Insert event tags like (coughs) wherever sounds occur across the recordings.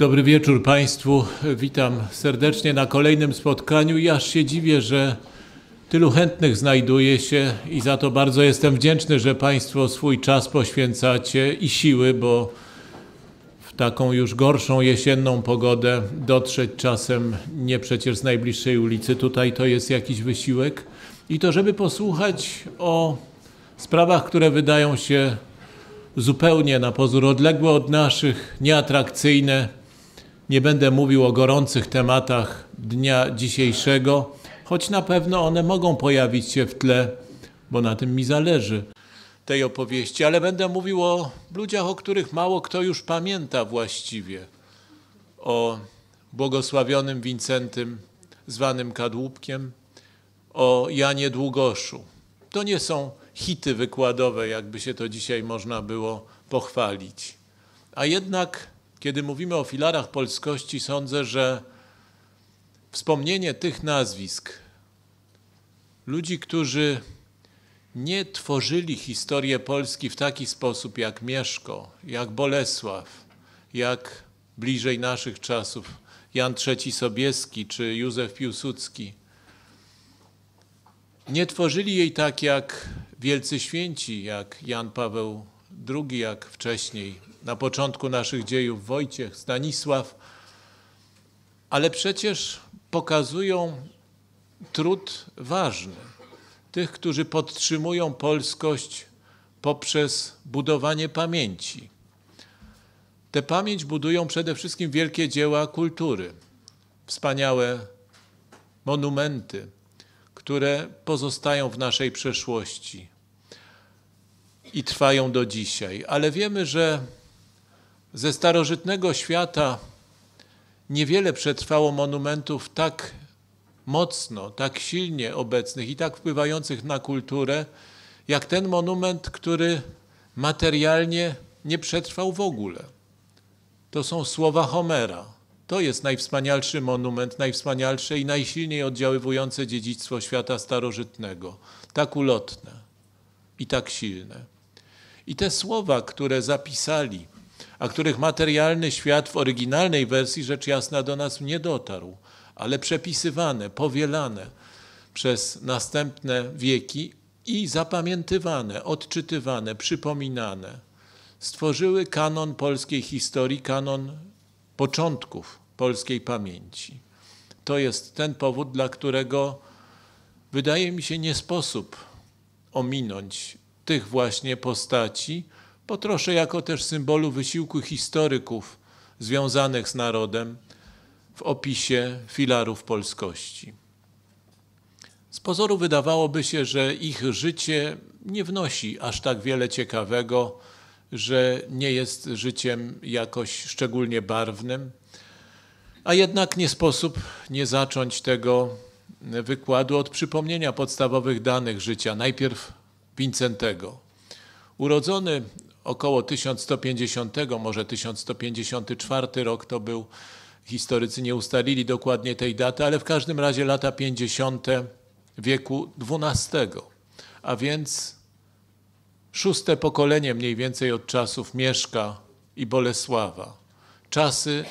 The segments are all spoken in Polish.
Dobry wieczór Państwu. Witam serdecznie na kolejnym spotkaniu i aż się dziwię, że tylu chętnych znajduje się i za to bardzo jestem wdzięczny, że Państwo swój czas poświęcacie i siły, bo w taką już gorszą jesienną pogodę dotrzeć czasem nie przecież z najbliższej ulicy tutaj to jest jakiś wysiłek. I to, żeby posłuchać o sprawach, które wydają się zupełnie na pozór odległe od naszych, nieatrakcyjne, nie będę mówił o gorących tematach dnia dzisiejszego, choć na pewno one mogą pojawić się w tle, bo na tym mi zależy tej opowieści, ale będę mówił o ludziach, o których mało kto już pamięta właściwie. O błogosławionym Wincentym, zwanym Kadłubkiem, o Janie Długoszu. To nie są hity wykładowe, jakby się to dzisiaj można było pochwalić. A jednak kiedy mówimy o filarach polskości, sądzę, że wspomnienie tych nazwisk, ludzi, którzy nie tworzyli historię Polski w taki sposób jak Mieszko, jak Bolesław, jak bliżej naszych czasów Jan III Sobieski czy Józef Piłsudski. Nie tworzyli jej tak jak wielcy święci, jak Jan Paweł II, jak wcześniej na początku naszych dziejów Wojciech, Stanisław, ale przecież pokazują trud ważny tych, którzy podtrzymują polskość poprzez budowanie pamięci. Tę pamięć budują przede wszystkim wielkie dzieła kultury, wspaniałe monumenty, które pozostają w naszej przeszłości i trwają do dzisiaj. Ale wiemy, że ze starożytnego świata niewiele przetrwało monumentów tak mocno, tak silnie obecnych i tak wpływających na kulturę, jak ten monument, który materialnie nie przetrwał w ogóle. To są słowa Homera. To jest najwspanialszy monument, najwspanialsze i najsilniej oddziaływujące dziedzictwo świata starożytnego. Tak ulotne i tak silne. I te słowa, które zapisali, a których materialny świat w oryginalnej wersji rzecz jasna do nas nie dotarł, ale przepisywane, powielane przez następne wieki i zapamiętywane, odczytywane, przypominane, stworzyły kanon polskiej historii, kanon początków polskiej pamięci. To jest ten powód, dla którego wydaje mi się nie sposób ominąć tych właśnie postaci, po trosze jako też symbolu wysiłku historyków związanych z narodem w opisie filarów polskości. Z pozoru wydawałoby się, że ich życie nie wnosi aż tak wiele ciekawego, że nie jest życiem jakoś szczególnie barwnym, a jednak nie sposób nie zacząć tego wykładu od przypomnienia podstawowych danych życia, najpierw Wincentego. Urodzony około 1150, może 1154 rok to był, historycy nie ustalili dokładnie tej daty, ale w każdym razie lata 50. wieku XII, a więc szóste pokolenie mniej więcej od czasów Mieszka i Bolesława. Czasy,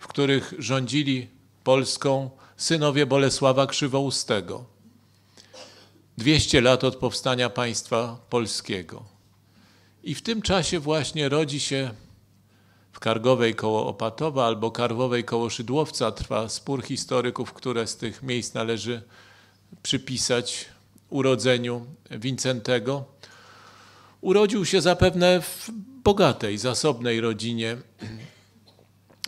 w których rządzili Polską synowie Bolesława Krzywoustego. 200 lat od powstania państwa polskiego. I w tym czasie właśnie rodzi się w Kargowej koło Opatowa albo Karwowej koło Szydłowca. Trwa spór historyków, które z tych miejsc należy przypisać urodzeniu Wincentego. Urodził się zapewne w bogatej, zasobnej rodzinie.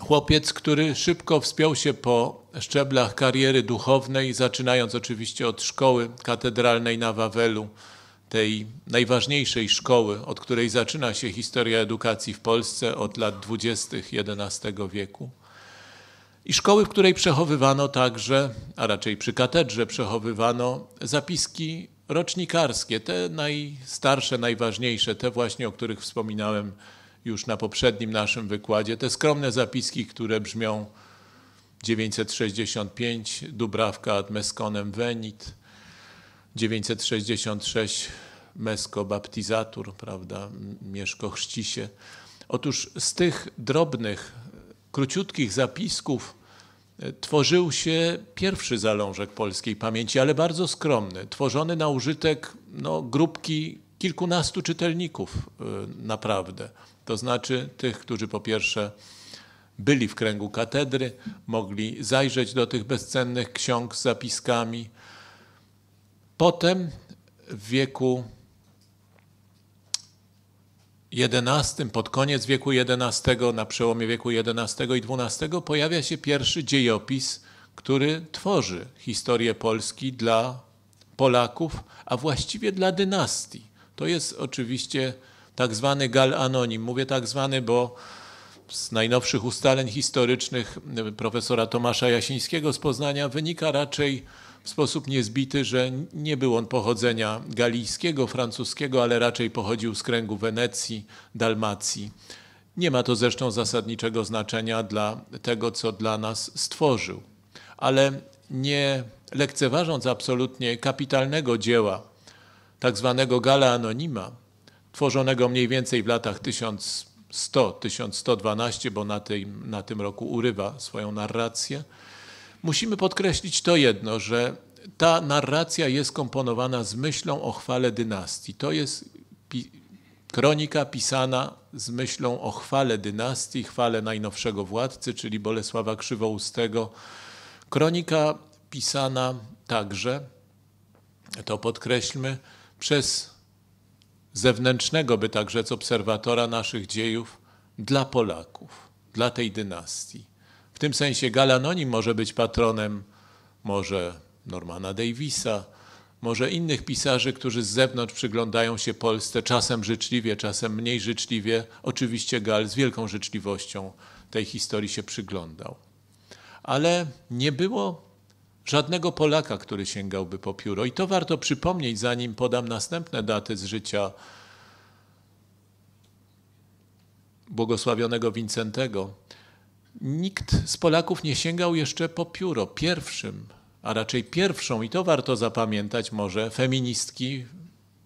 Chłopiec, który szybko wspiął się po szczeblach kariery duchownej, zaczynając oczywiście od szkoły katedralnej na Wawelu, tej najważniejszej szkoły, od której zaczyna się historia edukacji w Polsce od lat 20. XI wieku. I szkoły, w której przechowywano także, a raczej przy katedrze przechowywano zapiski rocznikarskie, te najstarsze, najważniejsze, te właśnie, o których wspominałem już na poprzednim naszym wykładzie, te skromne zapiski, które brzmią 965, Dubrawka ad mesconem venit, 966 Mesko Baptizatur, prawda, Mieszko Chrzcisie. Otóż z tych drobnych, króciutkich zapisków e, tworzył się pierwszy zalążek polskiej pamięci, ale bardzo skromny, tworzony na użytek no, grupki kilkunastu czytelników e, naprawdę. To znaczy tych, którzy po pierwsze byli w kręgu katedry, mogli zajrzeć do tych bezcennych ksiąg z zapiskami, Potem w wieku XI, pod koniec wieku XI, na przełomie wieku XI i XII pojawia się pierwszy dziejopis, który tworzy historię Polski dla Polaków, a właściwie dla dynastii. To jest oczywiście tak zwany Gal Anonim. Mówię tak zwany, bo z najnowszych ustaleń historycznych profesora Tomasza Jasińskiego z Poznania wynika raczej w sposób niezbity, że nie był on pochodzenia galijskiego, francuskiego, ale raczej pochodził z kręgu Wenecji, Dalmacji. Nie ma to zresztą zasadniczego znaczenia dla tego, co dla nas stworzył. Ale nie lekceważąc absolutnie kapitalnego dzieła, tak zwanego Gala Anonima, tworzonego mniej więcej w latach 1100-1112, bo na, tej, na tym roku urywa swoją narrację, Musimy podkreślić to jedno, że ta narracja jest komponowana z myślą o chwale dynastii. To jest pi kronika pisana z myślą o chwale dynastii, chwale najnowszego władcy, czyli Bolesława Krzywoustego. Kronika pisana także, to podkreślmy, przez zewnętrznego, by tak rzec, obserwatora naszych dziejów dla Polaków, dla tej dynastii. W tym sensie Galanonim może być patronem może Normana Davisa, może innych pisarzy, którzy z zewnątrz przyglądają się Polsce, czasem życzliwie, czasem mniej życzliwie. Oczywiście Gal z wielką życzliwością tej historii się przyglądał. Ale nie było żadnego Polaka, który sięgałby po pióro. I to warto przypomnieć, zanim podam następne daty z życia błogosławionego Wincentego nikt z Polaków nie sięgał jeszcze po pióro pierwszym, a raczej pierwszą, i to warto zapamiętać może, feministki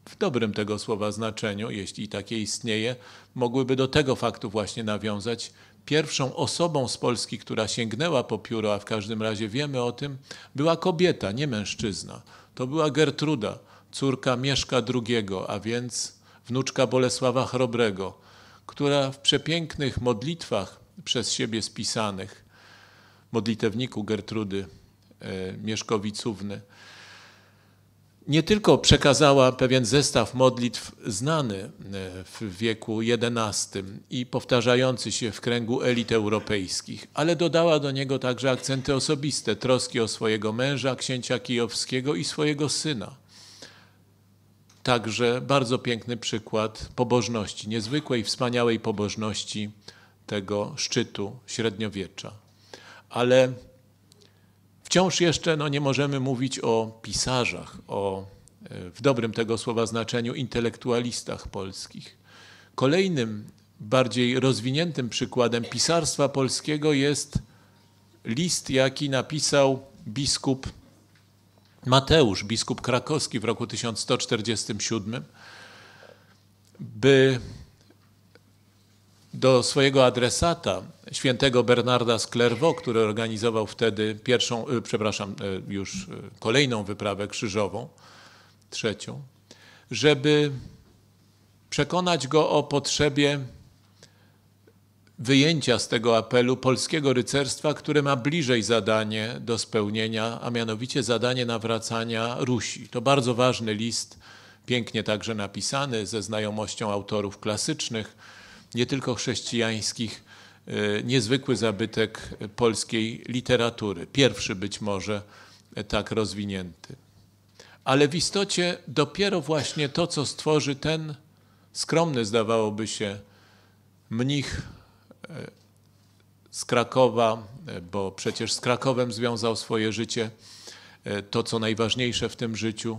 w dobrym tego słowa znaczeniu, jeśli takie istnieje, mogłyby do tego faktu właśnie nawiązać. Pierwszą osobą z Polski, która sięgnęła po pióro, a w każdym razie wiemy o tym, była kobieta, nie mężczyzna. To była Gertruda, córka Mieszka II, a więc wnuczka Bolesława Chrobrego, która w przepięknych modlitwach przez siebie spisanych, modlitewniku Gertrudy e, Mieszkowicówny, nie tylko przekazała pewien zestaw modlitw znany e, w wieku XI i powtarzający się w kręgu elit europejskich, ale dodała do niego także akcenty osobiste, troski o swojego męża, księcia kijowskiego i swojego syna. Także bardzo piękny przykład pobożności, niezwykłej, wspaniałej pobożności tego szczytu średniowiecza. Ale wciąż jeszcze no, nie możemy mówić o pisarzach, o e, w dobrym tego słowa znaczeniu intelektualistach polskich. Kolejnym bardziej rozwiniętym przykładem pisarstwa polskiego jest list, jaki napisał biskup Mateusz, biskup krakowski w roku 1147, by do swojego adresata, świętego Bernarda z Clairvaux, który organizował wtedy pierwszą, y, przepraszam, y, już y, kolejną wyprawę krzyżową, trzecią, żeby przekonać go o potrzebie wyjęcia z tego apelu polskiego rycerstwa, które ma bliżej zadanie do spełnienia, a mianowicie zadanie nawracania Rusi. To bardzo ważny list, pięknie także napisany, ze znajomością autorów klasycznych nie tylko chrześcijańskich, e, niezwykły zabytek polskiej literatury, pierwszy być może tak rozwinięty. Ale w istocie dopiero właśnie to, co stworzy ten skromny, zdawałoby się, mnich e, z Krakowa, e, bo przecież z Krakowem związał swoje życie, to co najważniejsze w tym życiu,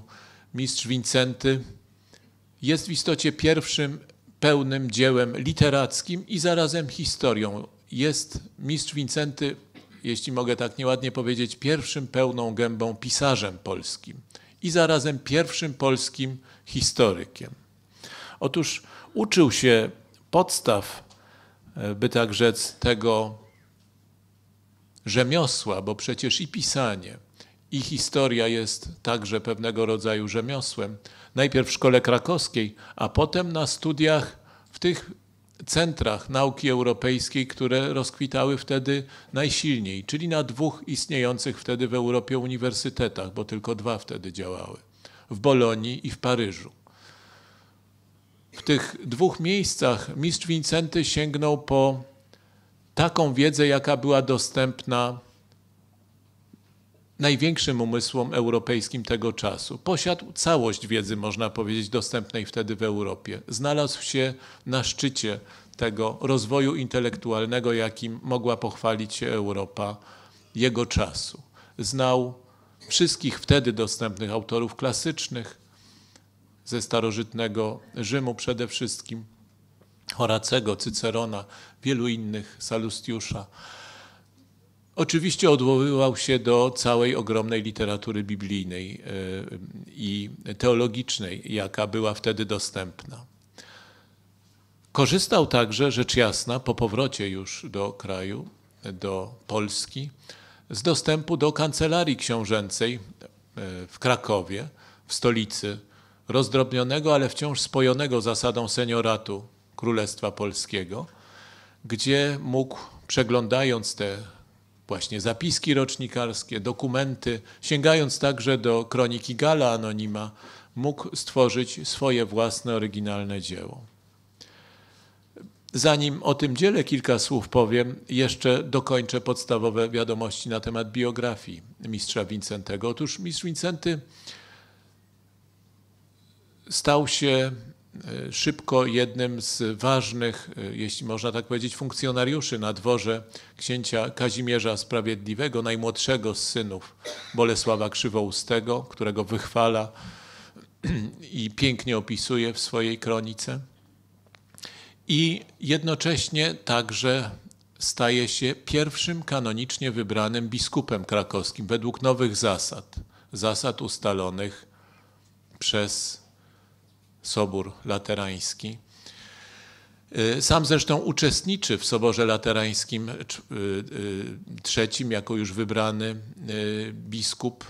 mistrz Wincenty, jest w istocie pierwszym pełnym dziełem literackim i zarazem historią. Jest mistrz Wincenty, jeśli mogę tak nieładnie powiedzieć, pierwszym pełną gębą pisarzem polskim i zarazem pierwszym polskim historykiem. Otóż uczył się podstaw, e, by tak rzec, tego rzemiosła, bo przecież i pisanie, i historia jest także pewnego rodzaju rzemiosłem. Najpierw w Szkole Krakowskiej, a potem na studiach w tych centrach nauki europejskiej, które rozkwitały wtedy najsilniej, czyli na dwóch istniejących wtedy w Europie uniwersytetach, bo tylko dwa wtedy działały w Bolonii i w Paryżu. W tych dwóch miejscach mistrz Wincenty sięgnął po taką wiedzę, jaka była dostępna największym umysłom europejskim tego czasu. Posiadł całość wiedzy, można powiedzieć, dostępnej wtedy w Europie. Znalazł się na szczycie tego rozwoju intelektualnego, jakim mogła pochwalić się Europa jego czasu. Znał wszystkich wtedy dostępnych autorów klasycznych, ze starożytnego Rzymu przede wszystkim, Horacego, Cycerona, wielu innych, Salustiusza Oczywiście odwoływał się do całej ogromnej literatury biblijnej e, i teologicznej, jaka była wtedy dostępna. Korzystał także, rzecz jasna, po powrocie już do kraju, do Polski, z dostępu do kancelarii książęcej e, w Krakowie, w stolicy rozdrobnionego, ale wciąż spojonego zasadą senioratu Królestwa Polskiego, gdzie mógł, przeglądając te właśnie zapiski rocznikarskie, dokumenty, sięgając także do kroniki Gala Anonima, mógł stworzyć swoje własne oryginalne dzieło. Zanim o tym dziele kilka słów powiem, jeszcze dokończę podstawowe wiadomości na temat biografii mistrza Wincentego. Otóż mistrz Wincenty stał się E, szybko jednym z ważnych, e, jeśli można tak powiedzieć, funkcjonariuszy na dworze księcia Kazimierza Sprawiedliwego, najmłodszego z synów Bolesława Krzywoustego, którego wychwala i pięknie opisuje w swojej kronice. I jednocześnie także staje się pierwszym kanonicznie wybranym biskupem krakowskim według nowych zasad, zasad ustalonych przez Sobór Laterański. Y, sam zresztą uczestniczy w Soborze Laterańskim y, y, III jako już wybrany biskup.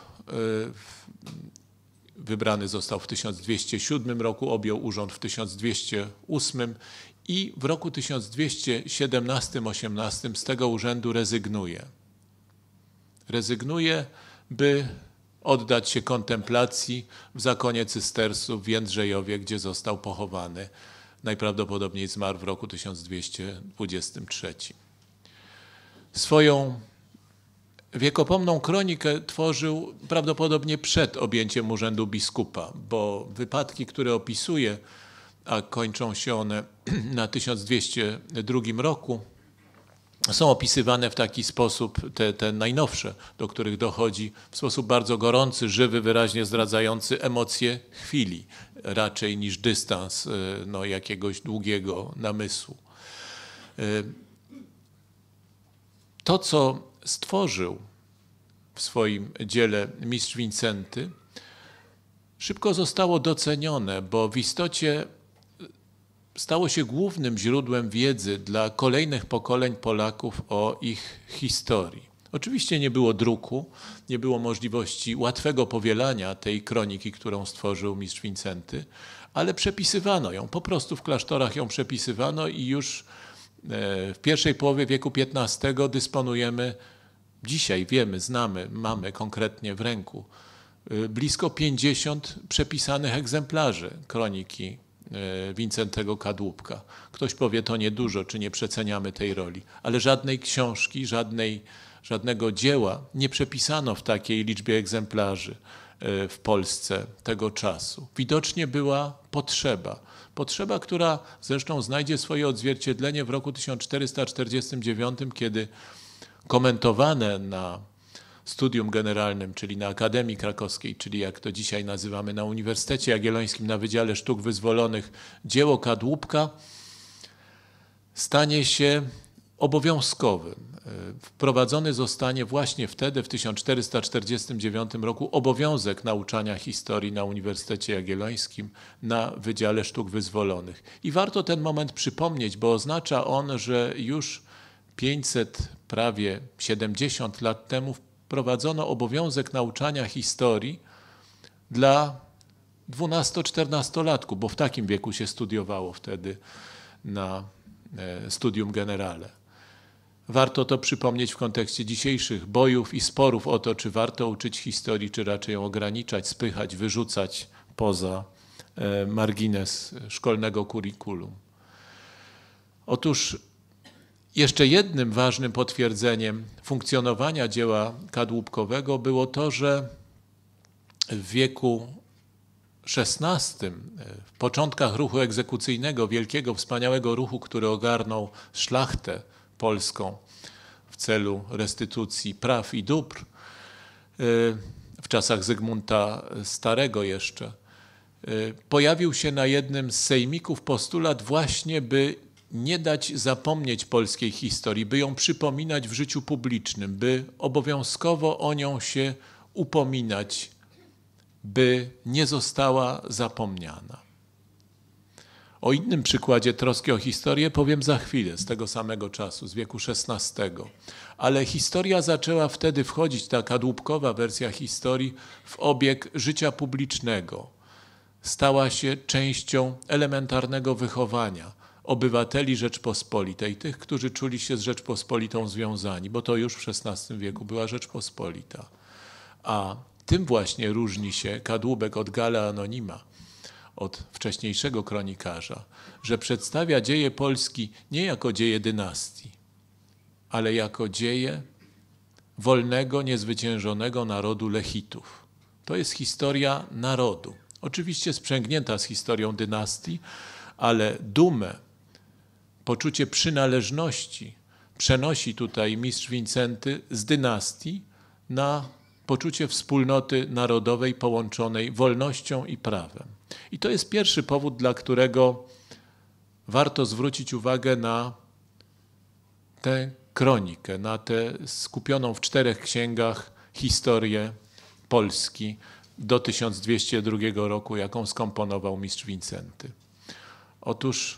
Wybrany został w 1207 roku, objął urząd w 1208 i w roku 1217-18 z tego urzędu rezygnuje. Rezygnuje, by oddać się kontemplacji w zakonie cystersów w Jędrzejowie, gdzie został pochowany. Najprawdopodobniej zmarł w roku 1223. Swoją wiekopomną kronikę tworzył prawdopodobnie przed objęciem urzędu biskupa, bo wypadki, które opisuje, a kończą się one (clears throat) na 1202 roku, są opisywane w taki sposób, te, te najnowsze, do których dochodzi, w sposób bardzo gorący, żywy, wyraźnie zdradzający emocje chwili, raczej niż dystans e, no, jakiegoś długiego namysłu. E, to, co stworzył w swoim dziele mistrz Wincenty, szybko zostało docenione, bo w istocie stało się głównym źródłem wiedzy dla kolejnych pokoleń Polaków o ich historii. Oczywiście nie było druku, nie było możliwości łatwego powielania tej kroniki, którą stworzył mistrz Wincenty, ale przepisywano ją, po prostu w klasztorach ją przepisywano i już e, w pierwszej połowie wieku XV dysponujemy, dzisiaj wiemy, znamy, mamy konkretnie w ręku e, blisko 50 przepisanych egzemplarzy kroniki E, Wincentego Kadłubka. Ktoś powie, to niedużo, czy nie przeceniamy tej roli, ale żadnej książki, żadnej, żadnego dzieła nie przepisano w takiej liczbie egzemplarzy e, w Polsce tego czasu. Widocznie była potrzeba. Potrzeba, która zresztą znajdzie swoje odzwierciedlenie w roku 1449, kiedy komentowane na studium generalnym, czyli na Akademii Krakowskiej, czyli jak to dzisiaj nazywamy, na Uniwersytecie Jagiellońskim na Wydziale Sztuk Wyzwolonych, dzieło kadłubka stanie się obowiązkowym. E, wprowadzony zostanie właśnie wtedy, w 1449 roku, obowiązek nauczania historii na Uniwersytecie Jagiellońskim na Wydziale Sztuk Wyzwolonych. I warto ten moment przypomnieć, bo oznacza on, że już 500, prawie 70 lat temu wprowadzono obowiązek nauczania historii dla 12-14-latków, bo w takim wieku się studiowało wtedy na e, studium generale. Warto to przypomnieć w kontekście dzisiejszych bojów i sporów o to, czy warto uczyć historii, czy raczej ją ograniczać, spychać, wyrzucać poza e, margines szkolnego kurikulum. Otóż jeszcze jednym ważnym potwierdzeniem funkcjonowania dzieła kadłubkowego było to, że w wieku XVI, w początkach ruchu egzekucyjnego, wielkiego, wspaniałego ruchu, który ogarnął szlachtę polską w celu restytucji praw i dóbr, y, w czasach Zygmunta Starego jeszcze, y, pojawił się na jednym z sejmików postulat właśnie, by nie dać zapomnieć polskiej historii, by ją przypominać w życiu publicznym, by obowiązkowo o nią się upominać, by nie została zapomniana. O innym przykładzie troski o historię powiem za chwilę, z tego samego czasu, z wieku XVI. Ale historia zaczęła wtedy wchodzić, ta kadłubkowa wersja historii, w obieg życia publicznego. Stała się częścią elementarnego wychowania obywateli Rzeczpospolitej, tych, którzy czuli się z Rzeczpospolitą związani, bo to już w XVI wieku była Rzeczpospolita. A tym właśnie różni się kadłubek od Gala Anonima, od wcześniejszego kronikarza, że przedstawia dzieje Polski nie jako dzieje dynastii, ale jako dzieje wolnego, niezwyciężonego narodu Lechitów. To jest historia narodu. Oczywiście sprzęgnięta z historią dynastii, ale dumę poczucie przynależności przenosi tutaj mistrz Wincenty z dynastii na poczucie wspólnoty narodowej połączonej wolnością i prawem. I to jest pierwszy powód, dla którego warto zwrócić uwagę na tę kronikę, na tę skupioną w czterech księgach historię Polski do 1202 roku, jaką skomponował mistrz Wincenty. Otóż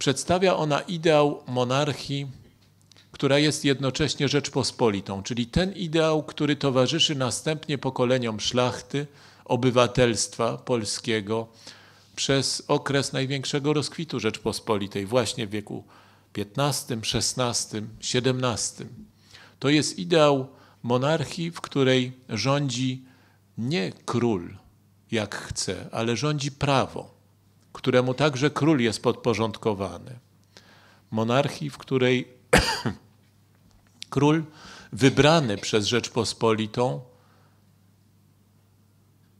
Przedstawia ona ideał monarchii, która jest jednocześnie Rzeczpospolitą, czyli ten ideał, który towarzyszy następnie pokoleniom szlachty, obywatelstwa polskiego przez okres największego rozkwitu Rzeczpospolitej, właśnie w wieku XV, XVI, XVII. To jest ideał monarchii, w której rządzi nie król, jak chce, ale rządzi prawo któremu także król jest podporządkowany. Monarchii, w której (coughs) król wybrany przez Rzeczpospolitą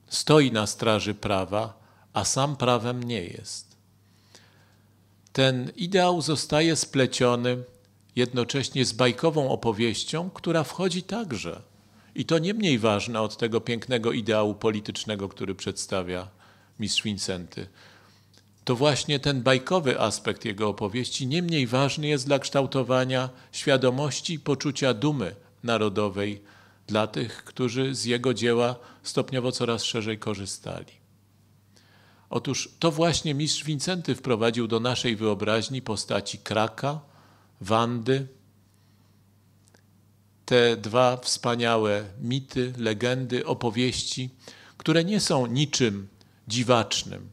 stoi na straży prawa, a sam prawem nie jest. Ten ideał zostaje spleciony jednocześnie z bajkową opowieścią, która wchodzi także, i to nie mniej ważne od tego pięknego ideału politycznego, który przedstawia mistrz Wincenty, to właśnie ten bajkowy aspekt jego opowieści nie mniej ważny jest dla kształtowania świadomości i poczucia dumy narodowej dla tych, którzy z jego dzieła stopniowo coraz szerzej korzystali. Otóż to właśnie mistrz Wincenty wprowadził do naszej wyobraźni postaci Kraka, Wandy. Te dwa wspaniałe mity, legendy, opowieści, które nie są niczym dziwacznym,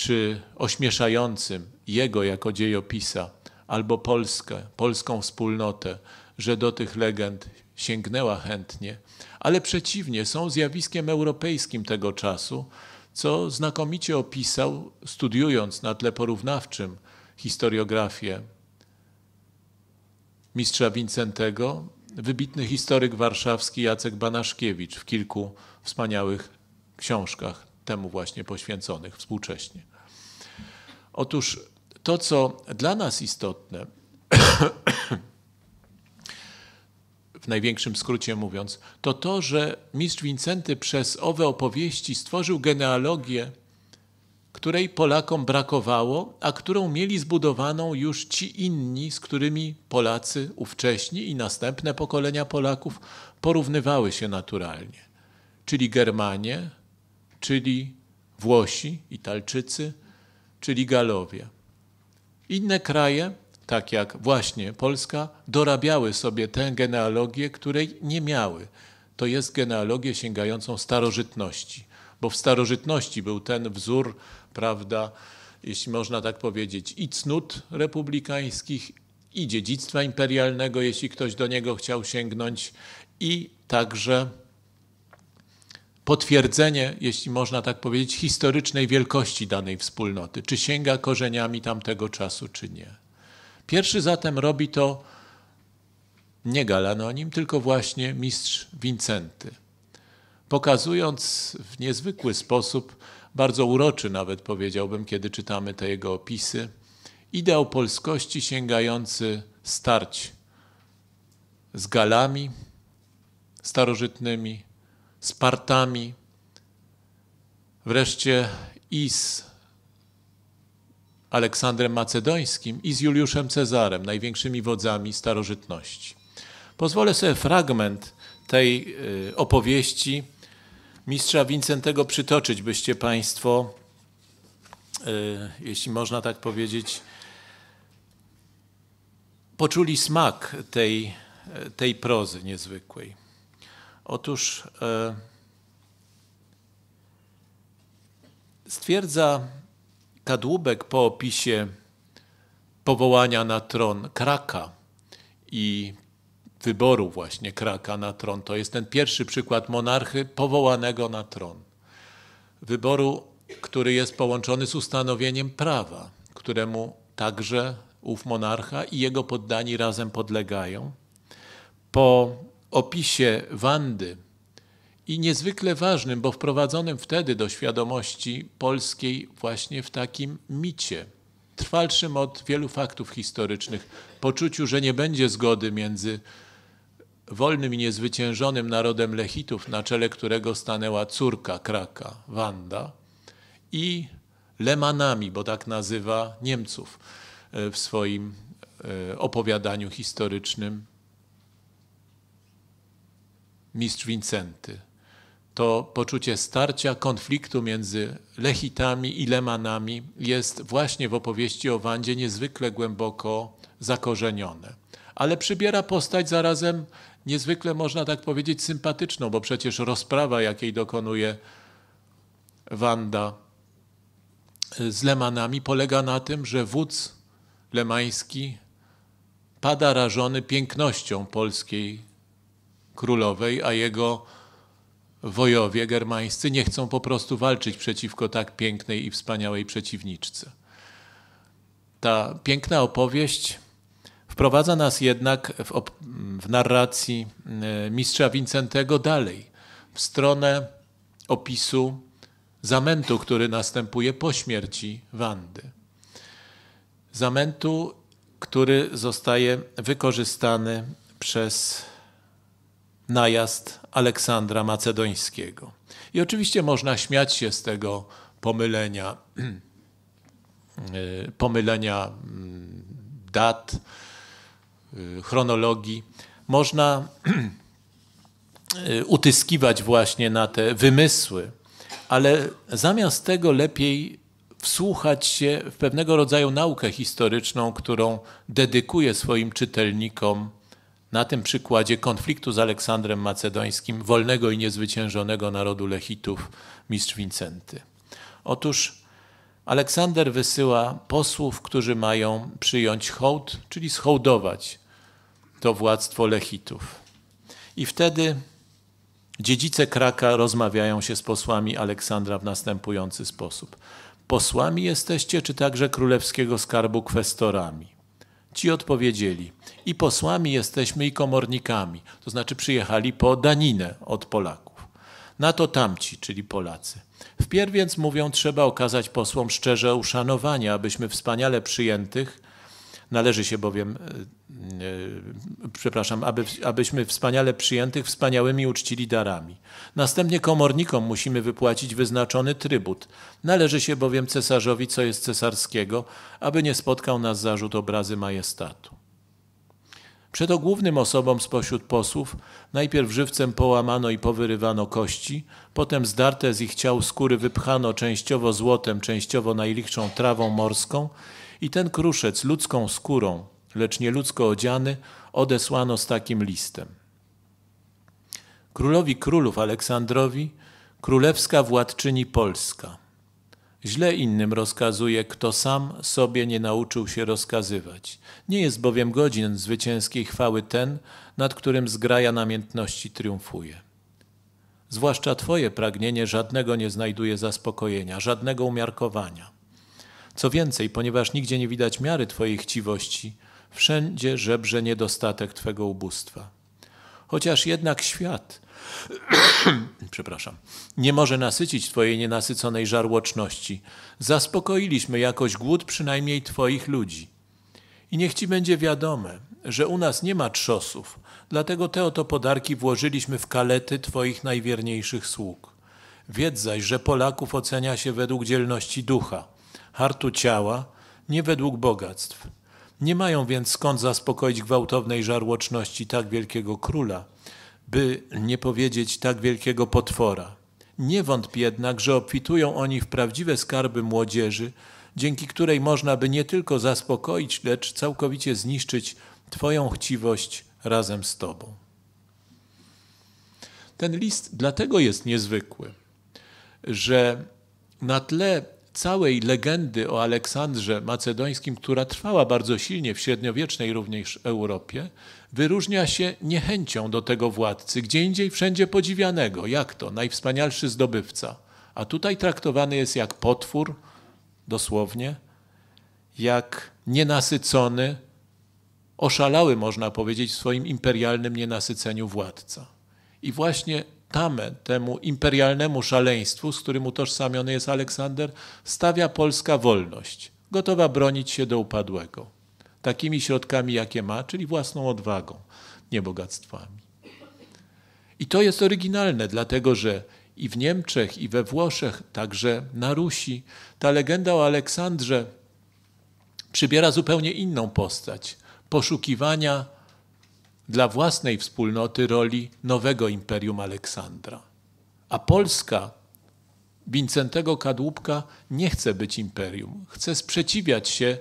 czy ośmieszającym jego jako dziejopisa albo Polskę, polską wspólnotę, że do tych legend sięgnęła chętnie, ale przeciwnie, są zjawiskiem europejskim tego czasu, co znakomicie opisał, studiując na tle porównawczym historiografię mistrza Wincentego, wybitny historyk warszawski Jacek Banaszkiewicz w kilku wspaniałych książkach temu właśnie poświęconych współcześnie. Otóż to, co dla nas istotne, w największym skrócie mówiąc, to to, że mistrz Wincenty przez owe opowieści stworzył genealogię, której Polakom brakowało, a którą mieli zbudowaną już ci inni, z którymi Polacy ówcześni i następne pokolenia Polaków porównywały się naturalnie. Czyli Germanie, czyli Włosi, Italczycy, czyli Galowie. Inne kraje, tak jak właśnie Polska, dorabiały sobie tę genealogię, której nie miały. To jest genealogię sięgającą starożytności, bo w starożytności był ten wzór, prawda, jeśli można tak powiedzieć, i cnót republikańskich, i dziedzictwa imperialnego, jeśli ktoś do niego chciał sięgnąć, i także potwierdzenie, jeśli można tak powiedzieć, historycznej wielkości danej wspólnoty, czy sięga korzeniami tamtego czasu, czy nie. Pierwszy zatem robi to nie Galanonim, tylko właśnie mistrz Wincenty, pokazując w niezwykły sposób, bardzo uroczy nawet powiedziałbym, kiedy czytamy te jego opisy, ideał polskości sięgający starć z Galami starożytnymi, Spartami, wreszcie i z Aleksandrem Macedońskim i z Juliuszem Cezarem, największymi wodzami starożytności. Pozwolę sobie fragment tej y, opowieści mistrza Wincentego przytoczyć, byście Państwo, y, jeśli można tak powiedzieć, poczuli smak tej, tej prozy niezwykłej. Otóż e, stwierdza Kadłubek po opisie powołania na tron Kraka i wyboru właśnie Kraka na tron. To jest ten pierwszy przykład monarchy powołanego na tron. Wyboru, który jest połączony z ustanowieniem prawa, któremu także ów monarcha i jego poddani razem podlegają. Po opisie Wandy i niezwykle ważnym, bo wprowadzonym wtedy do świadomości polskiej właśnie w takim micie, trwalszym od wielu faktów historycznych, poczuciu, że nie będzie zgody między wolnym i niezwyciężonym narodem Lechitów, na czele którego stanęła córka Kraka, Wanda, i Lemanami, bo tak nazywa Niemców e, w swoim e, opowiadaniu historycznym mistrz Wincenty. To poczucie starcia, konfliktu między Lechitami i Lemanami jest właśnie w opowieści o Wandzie niezwykle głęboko zakorzenione. Ale przybiera postać zarazem niezwykle, można tak powiedzieć, sympatyczną, bo przecież rozprawa, jakiej dokonuje Wanda z Lemanami, polega na tym, że wódz lemański pada rażony pięknością polskiej królowej, a jego wojowie germańscy nie chcą po prostu walczyć przeciwko tak pięknej i wspaniałej przeciwniczce. Ta piękna opowieść wprowadza nas jednak w, w narracji e, mistrza Wincentego dalej, w stronę opisu zamętu, który następuje po śmierci Wandy. Zamętu, który zostaje wykorzystany przez najazd Aleksandra Macedońskiego. I oczywiście można śmiać się z tego pomylenia, (clears throat) pomylenia mm, dat, y, chronologii. Można (clears throat) y, utyskiwać właśnie na te wymysły, ale zamiast tego lepiej wsłuchać się w pewnego rodzaju naukę historyczną, którą dedykuje swoim czytelnikom na tym przykładzie konfliktu z Aleksandrem Macedońskim, wolnego i niezwyciężonego narodu Lechitów, mistrz Wincenty. Otóż Aleksander wysyła posłów, którzy mają przyjąć hołd, czyli schołdować to władztwo Lechitów. I wtedy dziedzice Kraka rozmawiają się z posłami Aleksandra w następujący sposób. Posłami jesteście, czy także królewskiego skarbu kwestorami? Ci odpowiedzieli: I posłami jesteśmy, i komornikami, to znaczy przyjechali po daninę od Polaków. Na to tamci, czyli Polacy. Wpierw więc mówią, trzeba okazać posłom szczerze uszanowanie, abyśmy wspaniale przyjętych Należy się bowiem, e, e, przepraszam, aby, abyśmy wspaniale przyjętych wspaniałymi uczcili darami. Następnie komornikom musimy wypłacić wyznaczony trybut. Należy się bowiem cesarzowi, co jest cesarskiego, aby nie spotkał nas zarzut obrazy majestatu. Przed głównym osobom spośród posłów najpierw żywcem połamano i powyrywano kości, potem zdarte z ich ciał skóry wypchano częściowo złotem, częściowo najlichszą trawą morską i ten kruszec ludzką skórą, lecz nie ludzko odziany, odesłano z takim listem. Królowi królów Aleksandrowi, królewska władczyni Polska. Źle innym rozkazuje, kto sam sobie nie nauczył się rozkazywać. Nie jest bowiem godzin zwycięskiej chwały ten, nad którym zgraja namiętności triumfuje. Zwłaszcza Twoje pragnienie żadnego nie znajduje zaspokojenia, żadnego umiarkowania. Co więcej, ponieważ nigdzie nie widać miary Twojej chciwości, wszędzie żebrze niedostatek Twego ubóstwa. Chociaż jednak świat, (clears throat) przepraszam, nie może nasycić Twojej nienasyconej żarłoczności, zaspokoiliśmy jakoś głód przynajmniej Twoich ludzi. I niech Ci będzie wiadome, że u nas nie ma trzosów, dlatego te oto podarki włożyliśmy w kalety Twoich najwierniejszych sług. Wiedz zaś, że Polaków ocenia się według dzielności ducha – hartu ciała, nie według bogactw. Nie mają więc skąd zaspokoić gwałtownej żarłoczności tak wielkiego króla, by nie powiedzieć tak wielkiego potwora. Nie wątp jednak, że obfitują oni w prawdziwe skarby młodzieży, dzięki której można by nie tylko zaspokoić, lecz całkowicie zniszczyć Twoją chciwość razem z Tobą. Ten list dlatego jest niezwykły, że na tle całej legendy o Aleksandrze Macedońskim, która trwała bardzo silnie w średniowiecznej również Europie, wyróżnia się niechęcią do tego władcy, gdzie indziej wszędzie podziwianego, jak to, najwspanialszy zdobywca. A tutaj traktowany jest jak potwór, dosłownie, jak nienasycony, oszalały, można powiedzieć, w swoim imperialnym nienasyceniu władca. I właśnie tamę temu imperialnemu szaleństwu, z którym utożsamiony jest Aleksander, stawia polska wolność, gotowa bronić się do upadłego. Takimi środkami, jakie ma, czyli własną odwagą, nie bogactwami. I to jest oryginalne, dlatego że i w Niemczech, i we Włoszech, także na Rusi, ta legenda o Aleksandrze przybiera zupełnie inną postać poszukiwania dla własnej wspólnoty roli nowego imperium Aleksandra. A Polska Wincentego Kadłubka nie chce być imperium, chce sprzeciwiać się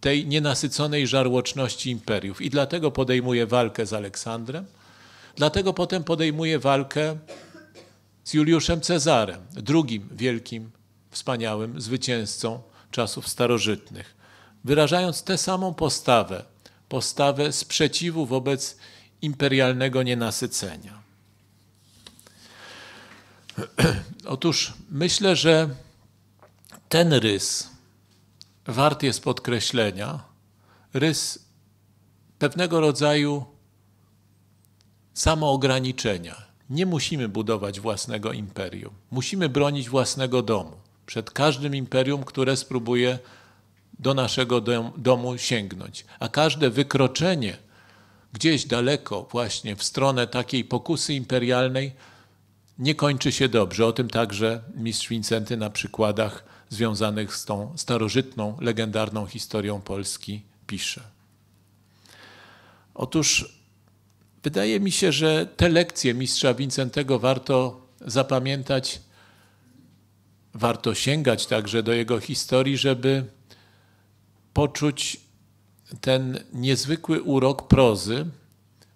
tej nienasyconej żarłoczności imperiów i dlatego podejmuje walkę z Aleksandrem, dlatego potem podejmuje walkę z Juliuszem Cezarem, drugim wielkim, wspaniałym zwycięzcą czasów starożytnych, wyrażając tę samą postawę postawę sprzeciwu wobec imperialnego nienasycenia. (clears throat) Otóż myślę, że ten rys wart jest podkreślenia, rys pewnego rodzaju samoograniczenia. Nie musimy budować własnego imperium, musimy bronić własnego domu przed każdym imperium, które spróbuje do naszego domu sięgnąć. A każde wykroczenie gdzieś daleko, właśnie w stronę takiej pokusy imperialnej, nie kończy się dobrze. O tym także mistrz Wincenty na przykładach związanych z tą starożytną, legendarną historią Polski pisze. Otóż wydaje mi się, że te lekcje mistrza Wincentego warto zapamiętać, warto sięgać także do jego historii, żeby poczuć ten niezwykły urok prozy,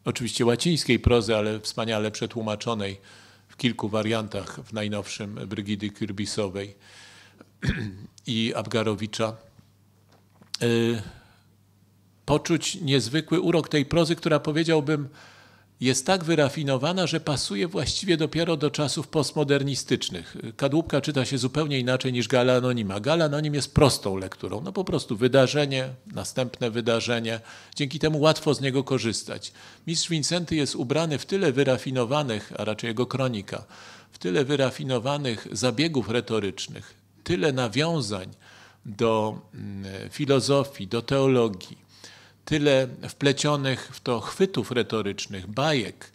oczywiście łacińskiej prozy, ale wspaniale przetłumaczonej w kilku wariantach w najnowszym Brygidy Kirbisowej (clears throat) i Abgarowicza. Y, poczuć niezwykły urok tej prozy, która powiedziałbym, jest tak wyrafinowana, że pasuje właściwie dopiero do czasów postmodernistycznych. Kadłubka czyta się zupełnie inaczej niż Gala Anonima. Gala Anonim jest prostą lekturą, no po prostu wydarzenie, następne wydarzenie. Dzięki temu łatwo z niego korzystać. Mistrz Wincenty jest ubrany w tyle wyrafinowanych, a raczej jego kronika, w tyle wyrafinowanych zabiegów retorycznych, tyle nawiązań do mm, filozofii, do teologii, tyle wplecionych w to chwytów retorycznych, bajek,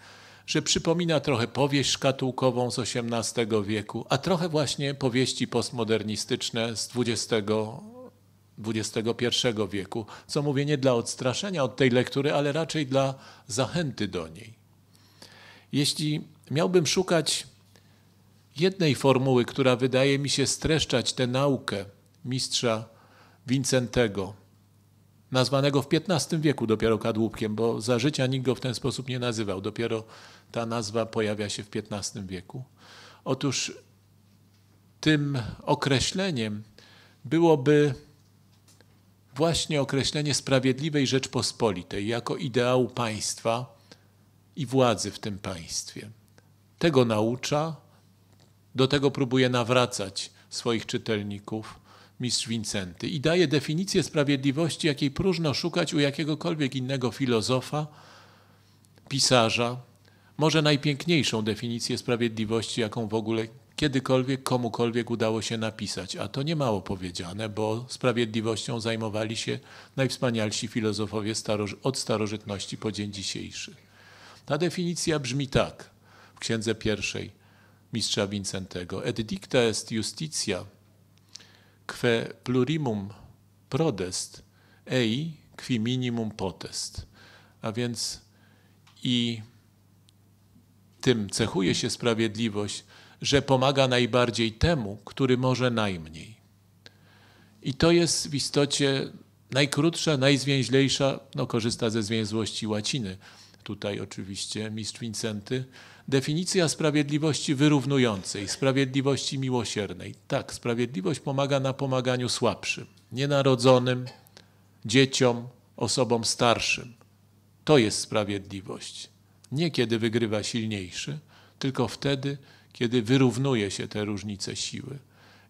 że przypomina trochę powieść szkatułkową z XVIII wieku, a trochę właśnie powieści postmodernistyczne z XX, XXI wieku, co mówię nie dla odstraszenia od tej lektury, ale raczej dla zachęty do niej. Jeśli miałbym szukać jednej formuły, która wydaje mi się streszczać tę naukę mistrza Wincentego, nazwanego w XV wieku dopiero kadłubkiem, bo za życia nikt go w ten sposób nie nazywał. Dopiero ta nazwa pojawia się w XV wieku. Otóż tym określeniem byłoby właśnie określenie sprawiedliwej Rzeczpospolitej jako ideału państwa i władzy w tym państwie. Tego naucza, do tego próbuje nawracać swoich czytelników mistrz Wincenty i daje definicję sprawiedliwości, jakiej próżno szukać u jakiegokolwiek innego filozofa, pisarza, może najpiękniejszą definicję sprawiedliwości, jaką w ogóle kiedykolwiek komukolwiek udało się napisać, a to nie mało powiedziane, bo sprawiedliwością zajmowali się najwspanialsi filozofowie od starożytności po dzień dzisiejszy. Ta definicja brzmi tak w księdze pierwszej mistrza Wincentego. Et dicta est justitia que plurimum prodest, ei qui minimum potest. A więc i tym cechuje się sprawiedliwość, że pomaga najbardziej temu, który może najmniej. I to jest w istocie najkrótsza, najzwięźlejsza, no korzysta ze zwięzłości łaciny. Tutaj oczywiście mistrz Vincenty definicja sprawiedliwości wyrównującej, sprawiedliwości miłosiernej. Tak, sprawiedliwość pomaga na pomaganiu słabszym, nienarodzonym, dzieciom, osobom starszym. To jest sprawiedliwość. Nie kiedy wygrywa silniejszy, tylko wtedy, kiedy wyrównuje się te różnice siły.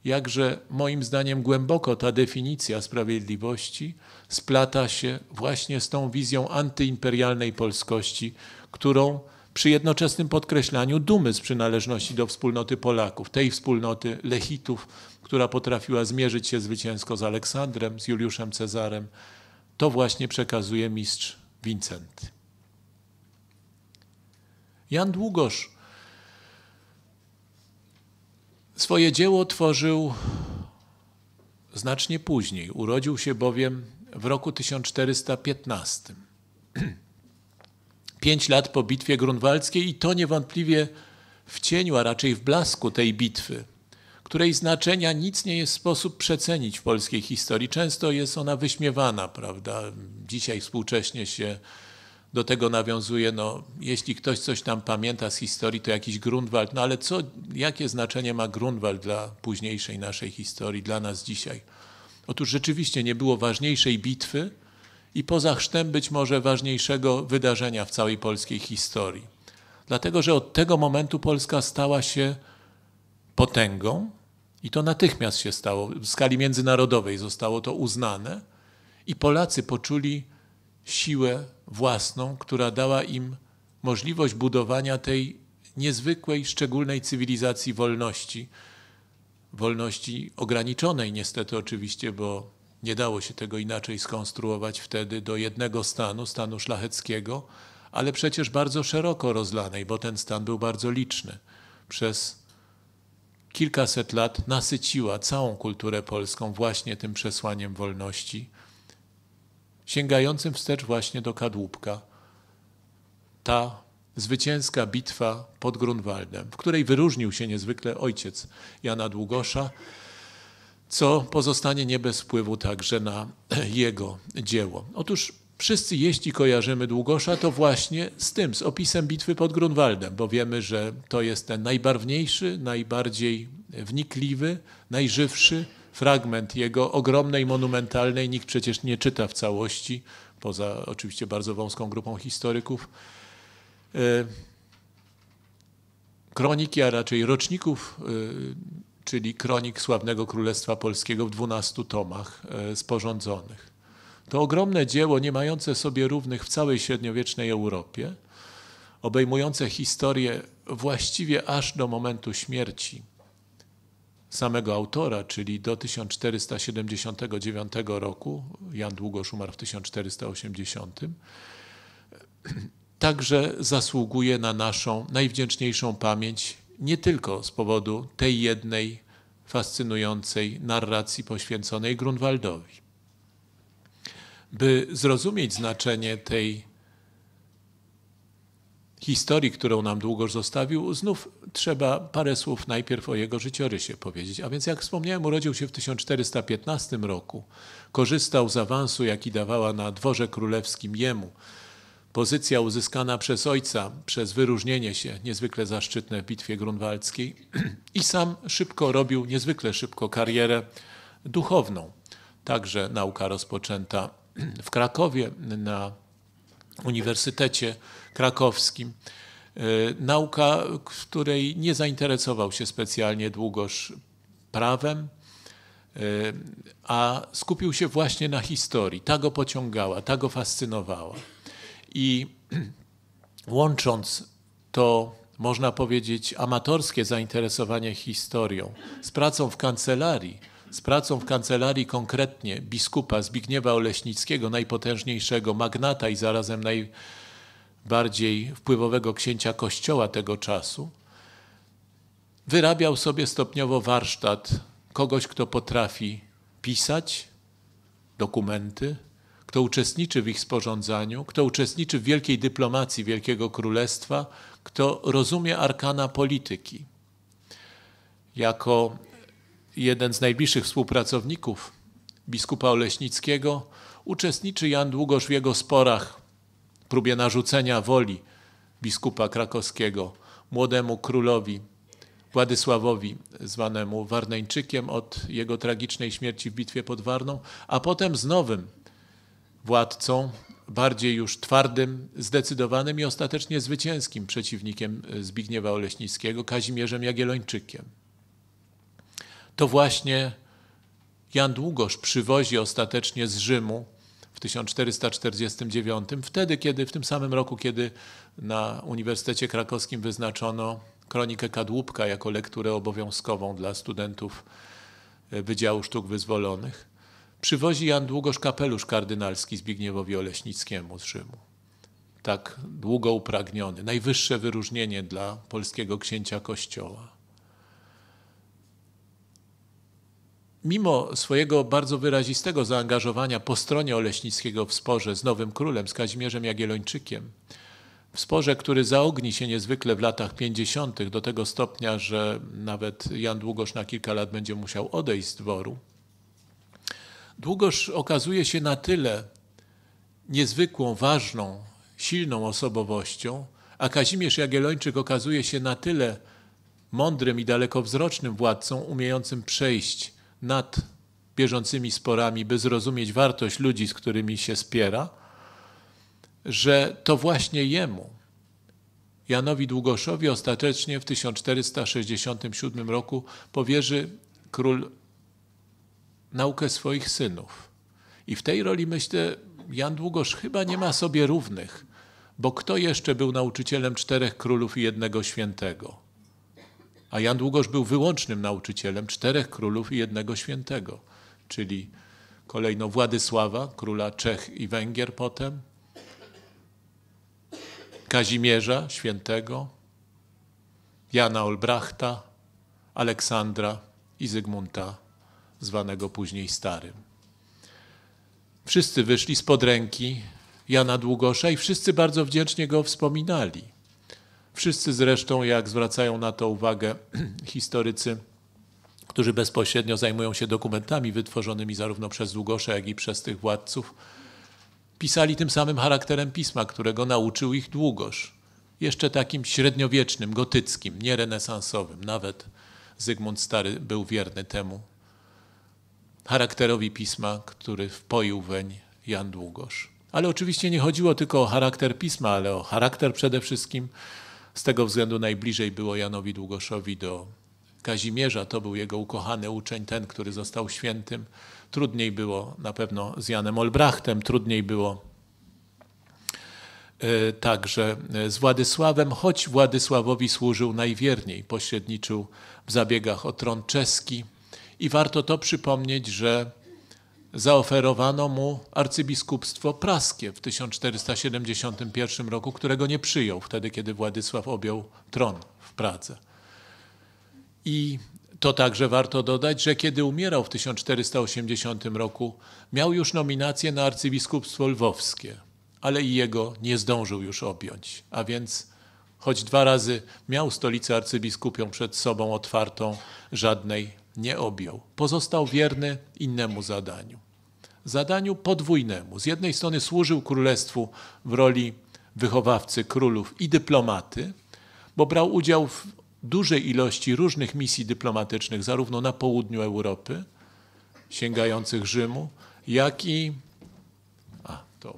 Jakże moim zdaniem głęboko ta definicja sprawiedliwości splata się właśnie z tą wizją antyimperialnej polskości, którą przy jednoczesnym podkreślaniu dumy z przynależności do wspólnoty Polaków, tej wspólnoty Lechitów, która potrafiła zmierzyć się zwycięsko z Aleksandrem, z Juliuszem Cezarem. To właśnie przekazuje mistrz Wincenty. Jan Długosz swoje dzieło tworzył znacznie później. Urodził się bowiem w roku 1415. (clears throat) pięć lat po bitwie grunwaldzkiej i to niewątpliwie w cieniu, a raczej w blasku tej bitwy, której znaczenia nic nie jest sposób przecenić w polskiej historii. Często jest ona wyśmiewana, prawda? Dzisiaj współcześnie się do tego nawiązuje, no, jeśli ktoś coś tam pamięta z historii, to jakiś Grunwald, no ale co, jakie znaczenie ma Grunwald dla późniejszej naszej historii, dla nas dzisiaj? Otóż rzeczywiście nie było ważniejszej bitwy, i poza chrztem być może ważniejszego wydarzenia w całej polskiej historii. Dlatego, że od tego momentu Polska stała się potęgą i to natychmiast się stało. W skali międzynarodowej zostało to uznane i Polacy poczuli siłę własną, która dała im możliwość budowania tej niezwykłej, szczególnej cywilizacji wolności. Wolności ograniczonej niestety oczywiście, bo nie dało się tego inaczej skonstruować wtedy do jednego stanu, stanu szlacheckiego, ale przecież bardzo szeroko rozlanej, bo ten stan był bardzo liczny. Przez kilkaset lat nasyciła całą kulturę polską właśnie tym przesłaniem wolności, sięgającym wstecz właśnie do kadłubka. Ta zwycięska bitwa pod Grunwaldem, w której wyróżnił się niezwykle ojciec Jana Długosza, co pozostanie nie bez wpływu także na (clears throat) jego dzieło. Otóż wszyscy, jeśli kojarzymy Długosza, to właśnie z tym, z opisem bitwy pod Grunwaldem, bo wiemy, że to jest ten najbarwniejszy, najbardziej wnikliwy, najżywszy fragment jego ogromnej, monumentalnej, nikt przecież nie czyta w całości, poza oczywiście bardzo wąską grupą historyków, e, kroniki, a raczej roczników e, czyli kronik sławnego Królestwa Polskiego w dwunastu tomach e, sporządzonych. To ogromne dzieło, nie mające sobie równych w całej średniowiecznej Europie, obejmujące historię właściwie aż do momentu śmierci samego autora, czyli do 1479 roku, Jan Długosz umarł w 1480, także zasługuje na naszą najwdzięczniejszą pamięć nie tylko z powodu tej jednej fascynującej narracji poświęconej Grunwaldowi. By zrozumieć znaczenie tej historii, którą nam długoż zostawił, znów trzeba parę słów najpierw o jego życiorysie powiedzieć. A więc, jak wspomniałem, urodził się w 1415 roku. Korzystał z awansu, jaki dawała na dworze królewskim jemu Pozycja uzyskana przez ojca przez wyróżnienie się niezwykle zaszczytne w bitwie grunwaldzkiej (clears throat) i sam szybko robił, niezwykle szybko karierę duchowną. Także nauka rozpoczęta (clears throat) w Krakowie na Uniwersytecie Krakowskim. E, nauka, której nie zainteresował się specjalnie długoż prawem, e, a skupił się właśnie na historii. Ta go pociągała, ta go fascynowała. I (clears throat) łącząc to, można powiedzieć, amatorskie zainteresowanie historią z pracą w kancelarii, z pracą w kancelarii konkretnie biskupa Zbigniewa Oleśnickiego, najpotężniejszego magnata i zarazem najbardziej wpływowego księcia kościoła tego czasu, wyrabiał sobie stopniowo warsztat kogoś, kto potrafi pisać dokumenty, kto uczestniczy w ich sporządzaniu, kto uczestniczy w wielkiej dyplomacji Wielkiego Królestwa, kto rozumie arkana polityki. Jako jeden z najbliższych współpracowników biskupa Oleśnickiego uczestniczy Jan Długosz w jego sporach, próbie narzucenia woli biskupa krakowskiego młodemu królowi Władysławowi, zwanemu Warneńczykiem od jego tragicznej śmierci w bitwie pod Warną, a potem z nowym władcą, bardziej już twardym, zdecydowanym i ostatecznie zwycięskim przeciwnikiem e, Zbigniewa Oleśnickiego, Kazimierzem Jagiellończykiem. To właśnie Jan Długosz przywozi ostatecznie z Rzymu w 1449, wtedy, kiedy w tym samym roku, kiedy na Uniwersytecie Krakowskim wyznaczono kronikę Kadłubka jako lekturę obowiązkową dla studentów e, Wydziału Sztuk Wyzwolonych. Przywozi Jan Długosz kapelusz kardynalski Zbigniewowi Oleśnickiemu z Rzymu. Tak długo upragniony, najwyższe wyróżnienie dla polskiego księcia kościoła. mimo swojego bardzo wyrazistego zaangażowania po stronie Oleśnickiego w sporze z nowym królem, z Kazimierzem Jagiellończykiem, w sporze, który zaogni się niezwykle w latach 50. do tego stopnia, że nawet Jan Długosz na kilka lat będzie musiał odejść z dworu, Długoż okazuje się na tyle niezwykłą, ważną, silną osobowością, a Kazimierz Jagiellończyk okazuje się na tyle mądrym i dalekowzrocznym władcą, umiejącym przejść nad bieżącymi sporami, by zrozumieć wartość ludzi, z którymi się spiera, że to właśnie jemu, Janowi Długoszowi, ostatecznie w 1467 roku powierzy król naukę swoich synów. I w tej roli myślę, Jan Długosz chyba nie ma sobie równych, bo kto jeszcze był nauczycielem czterech królów i jednego świętego? A Jan Długosz był wyłącznym nauczycielem czterech królów i jednego świętego, czyli kolejno Władysława, króla Czech i Węgier potem, Kazimierza Świętego, Jana Olbrachta, Aleksandra i Zygmunta zwanego później Starym. Wszyscy wyszli spod ręki Jana Długosza i wszyscy bardzo wdzięcznie go wspominali. Wszyscy zresztą, jak zwracają na to uwagę (clears throat) historycy, którzy bezpośrednio zajmują się dokumentami wytworzonymi zarówno przez Długosza, jak i przez tych władców, pisali tym samym charakterem pisma, którego nauczył ich Długosz. Jeszcze takim średniowiecznym, gotyckim, nie renesansowym. Nawet Zygmunt Stary był wierny temu charakterowi pisma, który wpoił weń Jan Długosz. Ale oczywiście nie chodziło tylko o charakter pisma, ale o charakter przede wszystkim. Z tego względu najbliżej było Janowi Długoszowi do Kazimierza. To był jego ukochany uczeń, ten, który został świętym. Trudniej było na pewno z Janem Olbrachtem, trudniej było e, także e, z Władysławem, choć Władysławowi służył najwierniej, pośredniczył w zabiegach o tron czeski. I warto to przypomnieć, że zaoferowano mu arcybiskupstwo praskie w 1471 roku, którego nie przyjął wtedy, kiedy Władysław objął tron w Pradze. I to także warto dodać, że kiedy umierał w 1480 roku, miał już nominację na arcybiskupstwo lwowskie, ale i jego nie zdążył już objąć. A więc, choć dwa razy miał stolicę arcybiskupią przed sobą otwartą, żadnej nie objął. Pozostał wierny innemu zadaniu. Zadaniu podwójnemu. Z jednej strony służył królestwu w roli wychowawcy królów i dyplomaty, bo brał udział w dużej ilości różnych misji dyplomatycznych, zarówno na południu Europy, sięgających Rzymu, jak i. A, to.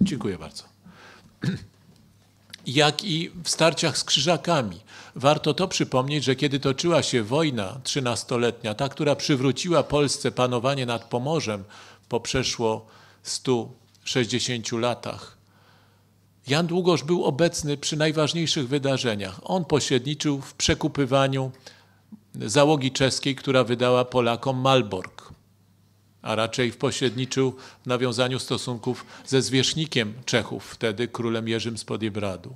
Dziękuję bardzo. (clears throat) jak i w starciach z krzyżakami. Warto to przypomnieć, że kiedy toczyła się wojna trzynastoletnia, ta, która przywróciła Polsce panowanie nad Pomorzem po przeszło 160 latach, Jan Długosz był obecny przy najważniejszych wydarzeniach. On pośredniczył w przekupywaniu załogi czeskiej, która wydała Polakom Malbork a raczej pośredniczył w nawiązaniu stosunków ze zwierzchnikiem Czechów, wtedy królem Jerzym z Podjebradu.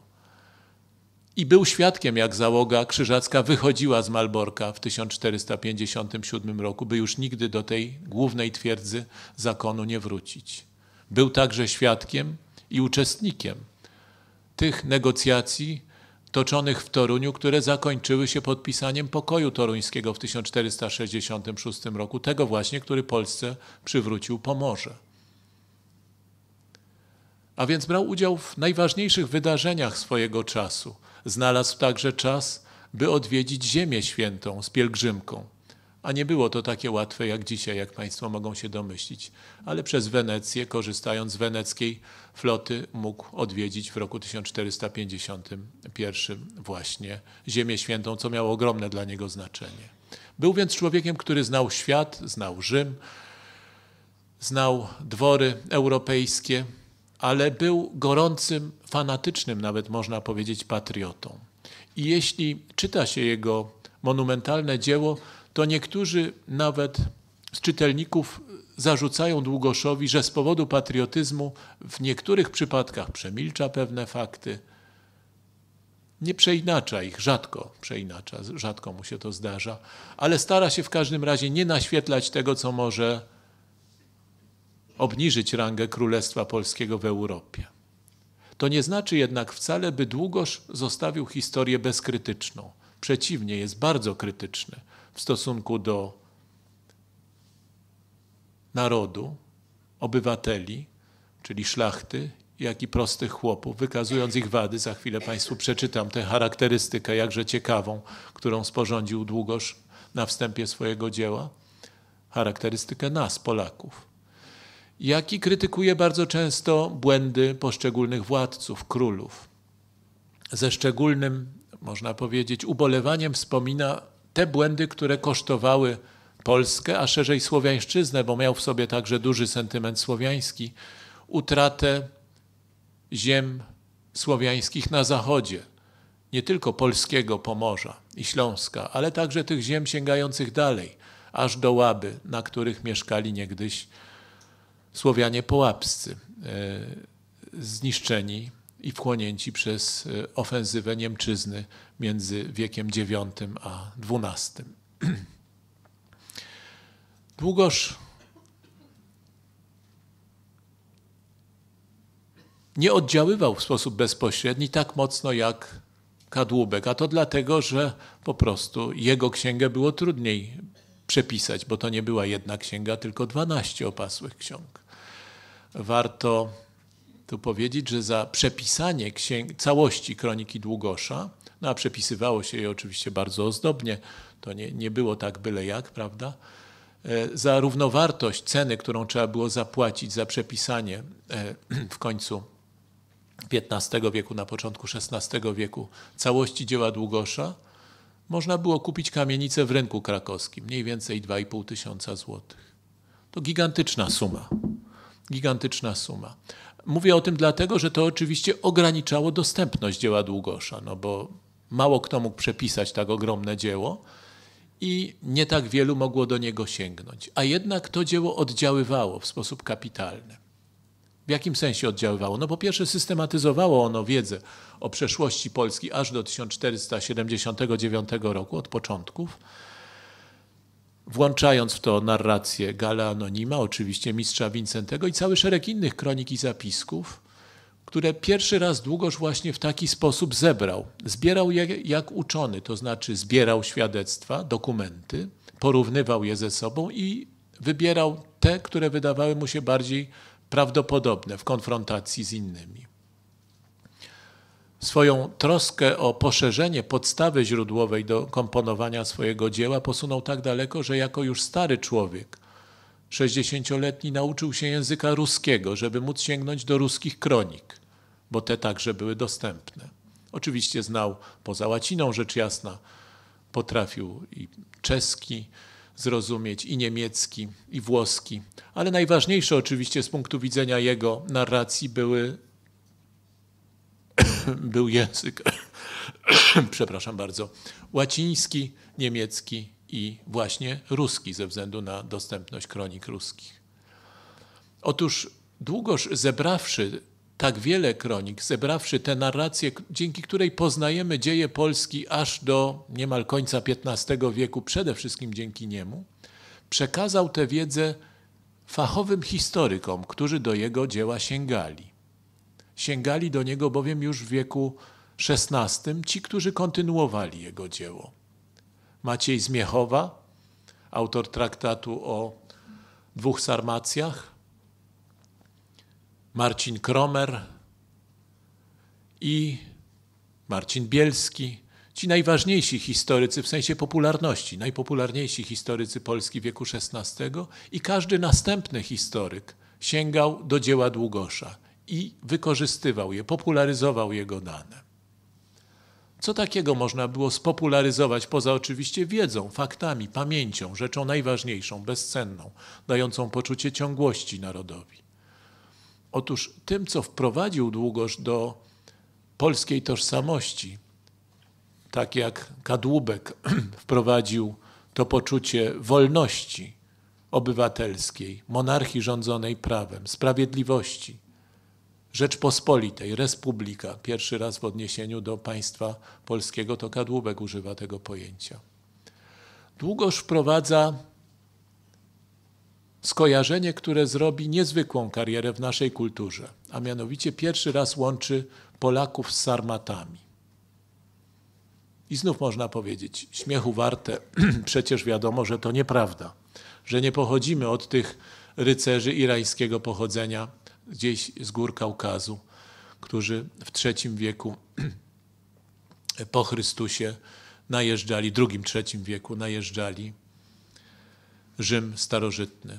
I był świadkiem, jak załoga krzyżacka wychodziła z Malborka w 1457 roku, by już nigdy do tej głównej twierdzy zakonu nie wrócić. Był także świadkiem i uczestnikiem tych negocjacji toczonych w Toruniu, które zakończyły się podpisaniem pokoju toruńskiego w 1466 roku, tego właśnie, który Polsce przywrócił Pomorze. A więc brał udział w najważniejszych wydarzeniach swojego czasu. Znalazł także czas, by odwiedzić Ziemię Świętą z pielgrzymką. A nie było to takie łatwe jak dzisiaj, jak Państwo mogą się domyślić, ale przez Wenecję, korzystając z weneckiej floty mógł odwiedzić w roku 1451 właśnie Ziemię Świętą, co miało ogromne dla niego znaczenie. Był więc człowiekiem, który znał świat, znał Rzym, znał dwory europejskie, ale był gorącym, fanatycznym nawet można powiedzieć patriotą. I jeśli czyta się jego monumentalne dzieło, to niektórzy nawet z czytelników zarzucają Długoszowi, że z powodu patriotyzmu w niektórych przypadkach przemilcza pewne fakty. Nie przeinacza ich, rzadko przeinacza, rzadko mu się to zdarza, ale stara się w każdym razie nie naświetlać tego, co może obniżyć rangę Królestwa Polskiego w Europie. To nie znaczy jednak wcale, by Długosz zostawił historię bezkrytyczną. Przeciwnie, jest bardzo krytyczny w stosunku do narodu, obywateli, czyli szlachty, jak i prostych chłopów, wykazując ich wady. Za chwilę Państwu przeczytam tę charakterystykę, jakże ciekawą, którą sporządził Długosz na wstępie swojego dzieła. Charakterystykę nas, Polaków. Jak i krytykuje bardzo często błędy poszczególnych władców, królów. Ze szczególnym, można powiedzieć, ubolewaniem wspomina te błędy, które kosztowały Polskę, a szerzej Słowiańszczyznę, bo miał w sobie także duży sentyment słowiański, utratę ziem słowiańskich na zachodzie, nie tylko polskiego Pomorza i Śląska, ale także tych ziem sięgających dalej, aż do Łaby, na których mieszkali niegdyś Słowianie połapscy, e, zniszczeni i wchłonięci przez e, ofensywę Niemczyzny między wiekiem IX a XII. (clears throat) Długoż nie oddziaływał w sposób bezpośredni tak mocno jak kadłubek, a to dlatego, że po prostu jego księgę było trudniej przepisać, bo to nie była jedna księga, tylko 12 opasłych ksiąg. Warto tu powiedzieć, że za przepisanie księg, całości Kroniki Długosza, no a przepisywało się je oczywiście bardzo ozdobnie, to nie, nie było tak byle jak, prawda? E, za równowartość ceny, którą trzeba było zapłacić za przepisanie e, (clears throat) w końcu XV wieku, na początku XVI wieku całości dzieła Długosza, można było kupić kamienicę w rynku krakowskim, mniej więcej 2,5 tysiąca złotych. To gigantyczna suma. Gigantyczna suma. Mówię o tym dlatego, że to oczywiście ograniczało dostępność dzieła Długosza, no bo mało kto mógł przepisać tak ogromne dzieło i nie tak wielu mogło do niego sięgnąć. A jednak to dzieło oddziaływało w sposób kapitalny. W jakim sensie oddziaływało? No po pierwsze systematyzowało ono wiedzę o przeszłości Polski aż do 1479 roku od początków, włączając w to narrację Gala Anonima, oczywiście mistrza Wincentego i cały szereg innych kronik i zapisków, które pierwszy raz długoż właśnie w taki sposób zebrał. Zbierał je jak uczony, to znaczy zbierał świadectwa, dokumenty, porównywał je ze sobą i wybierał te, które wydawały mu się bardziej prawdopodobne w konfrontacji z innymi. Swoją troskę o poszerzenie podstawy źródłowej do komponowania swojego dzieła posunął tak daleko, że jako już stary człowiek, 60-letni, nauczył się języka ruskiego, żeby móc sięgnąć do ruskich kronik bo te także były dostępne. Oczywiście znał poza łaciną, rzecz jasna, potrafił i czeski zrozumieć, i niemiecki, i włoski, ale najważniejsze oczywiście z punktu widzenia jego narracji były, (coughs) był język, (coughs) przepraszam bardzo, łaciński, niemiecki i właśnie ruski ze względu na dostępność kronik ruskich. Otóż długoż zebrawszy tak wiele kronik, zebrawszy te narracje dzięki której poznajemy dzieje Polski aż do niemal końca XV wieku, przede wszystkim dzięki niemu, przekazał tę wiedzę fachowym historykom, którzy do jego dzieła sięgali. Sięgali do niego bowiem już w wieku XVI ci, którzy kontynuowali jego dzieło. Maciej Zmiechowa, autor traktatu o dwóch Sarmacjach, Marcin Kromer i Marcin Bielski. Ci najważniejsi historycy w sensie popularności, najpopularniejsi historycy Polski wieku XVI i każdy następny historyk sięgał do dzieła Długosza i wykorzystywał je, popularyzował jego dane. Co takiego można było spopularyzować poza oczywiście wiedzą, faktami, pamięcią, rzeczą najważniejszą, bezcenną, dającą poczucie ciągłości narodowi? Otóż tym, co wprowadził Długosz do polskiej tożsamości, tak jak Kadłubek (clears throat) wprowadził to poczucie wolności obywatelskiej, monarchii rządzonej prawem, sprawiedliwości, Rzeczpospolitej, Respublika, pierwszy raz w odniesieniu do państwa polskiego, to Kadłubek używa tego pojęcia. Długoż wprowadza skojarzenie, które zrobi niezwykłą karierę w naszej kulturze, a mianowicie pierwszy raz łączy Polaków z Sarmatami. I znów można powiedzieć, śmiechu warte, (clears throat) przecież wiadomo, że to nieprawda, że nie pochodzimy od tych rycerzy irańskiego pochodzenia gdzieś z gór Kaukazu, którzy w III wieku (clears throat) po Chrystusie najeżdżali, drugim, trzecim wieku najeżdżali Rzym starożytny.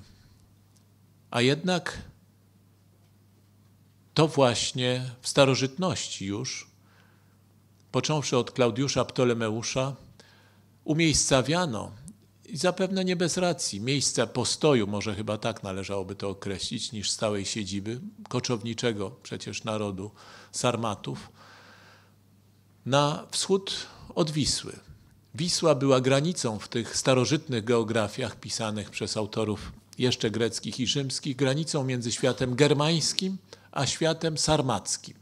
A jednak to właśnie w starożytności już, począwszy od Klaudiusza Ptolemeusza, umiejscawiano i zapewne nie bez racji, miejsce postoju, może chyba tak należałoby to określić, niż stałej siedziby koczowniczego przecież narodu Sarmatów, na wschód od Wisły. Wisła była granicą w tych starożytnych geografiach pisanych przez autorów jeszcze greckich i rzymskich, granicą między światem germańskim a światem sarmackim.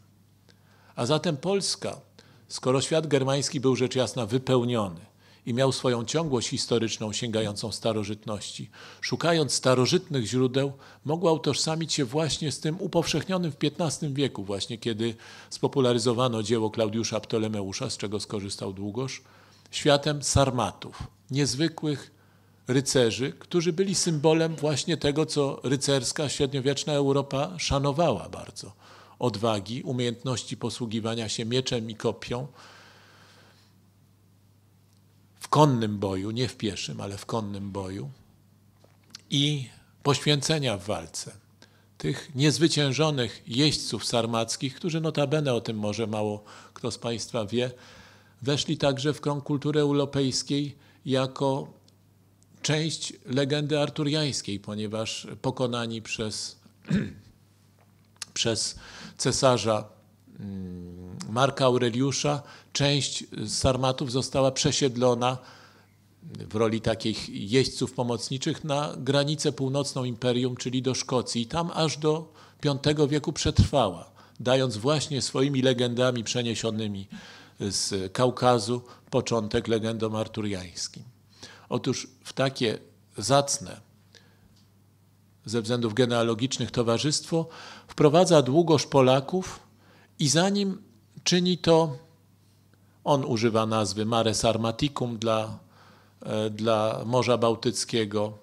A zatem Polska, skoro świat germański był rzecz jasna wypełniony i miał swoją ciągłość historyczną sięgającą starożytności, szukając starożytnych źródeł, mogła utożsamić się właśnie z tym upowszechnionym w XV wieku, właśnie kiedy spopularyzowano dzieło Klaudiusza Ptolemeusza, z czego skorzystał Długosz, światem sarmatów, niezwykłych, rycerzy, którzy byli symbolem właśnie tego, co rycerska, średniowieczna Europa szanowała bardzo. Odwagi, umiejętności posługiwania się mieczem i kopią. W konnym boju, nie w pieszym, ale w konnym boju. I poświęcenia w walce. Tych niezwyciężonych jeźdźców sarmackich, którzy notabene o tym może mało kto z Państwa wie, weszli także w krąg kultury europejskiej jako część legendy arturiańskiej, ponieważ pokonani przez, (clears throat) przez cesarza mm, Marka Aureliusza, część Sarmatów została przesiedlona w roli takich jeźdźców pomocniczych na granicę północną imperium, czyli do Szkocji. I tam aż do V wieku przetrwała, dając właśnie swoimi legendami przeniesionymi z Kaukazu początek legendom arturiańskim. Otóż w takie zacne ze względów genealogicznych towarzystwo wprowadza długoż Polaków i zanim czyni to, on używa nazwy Mare Sarmaticum dla, e, dla Morza Bałtyckiego,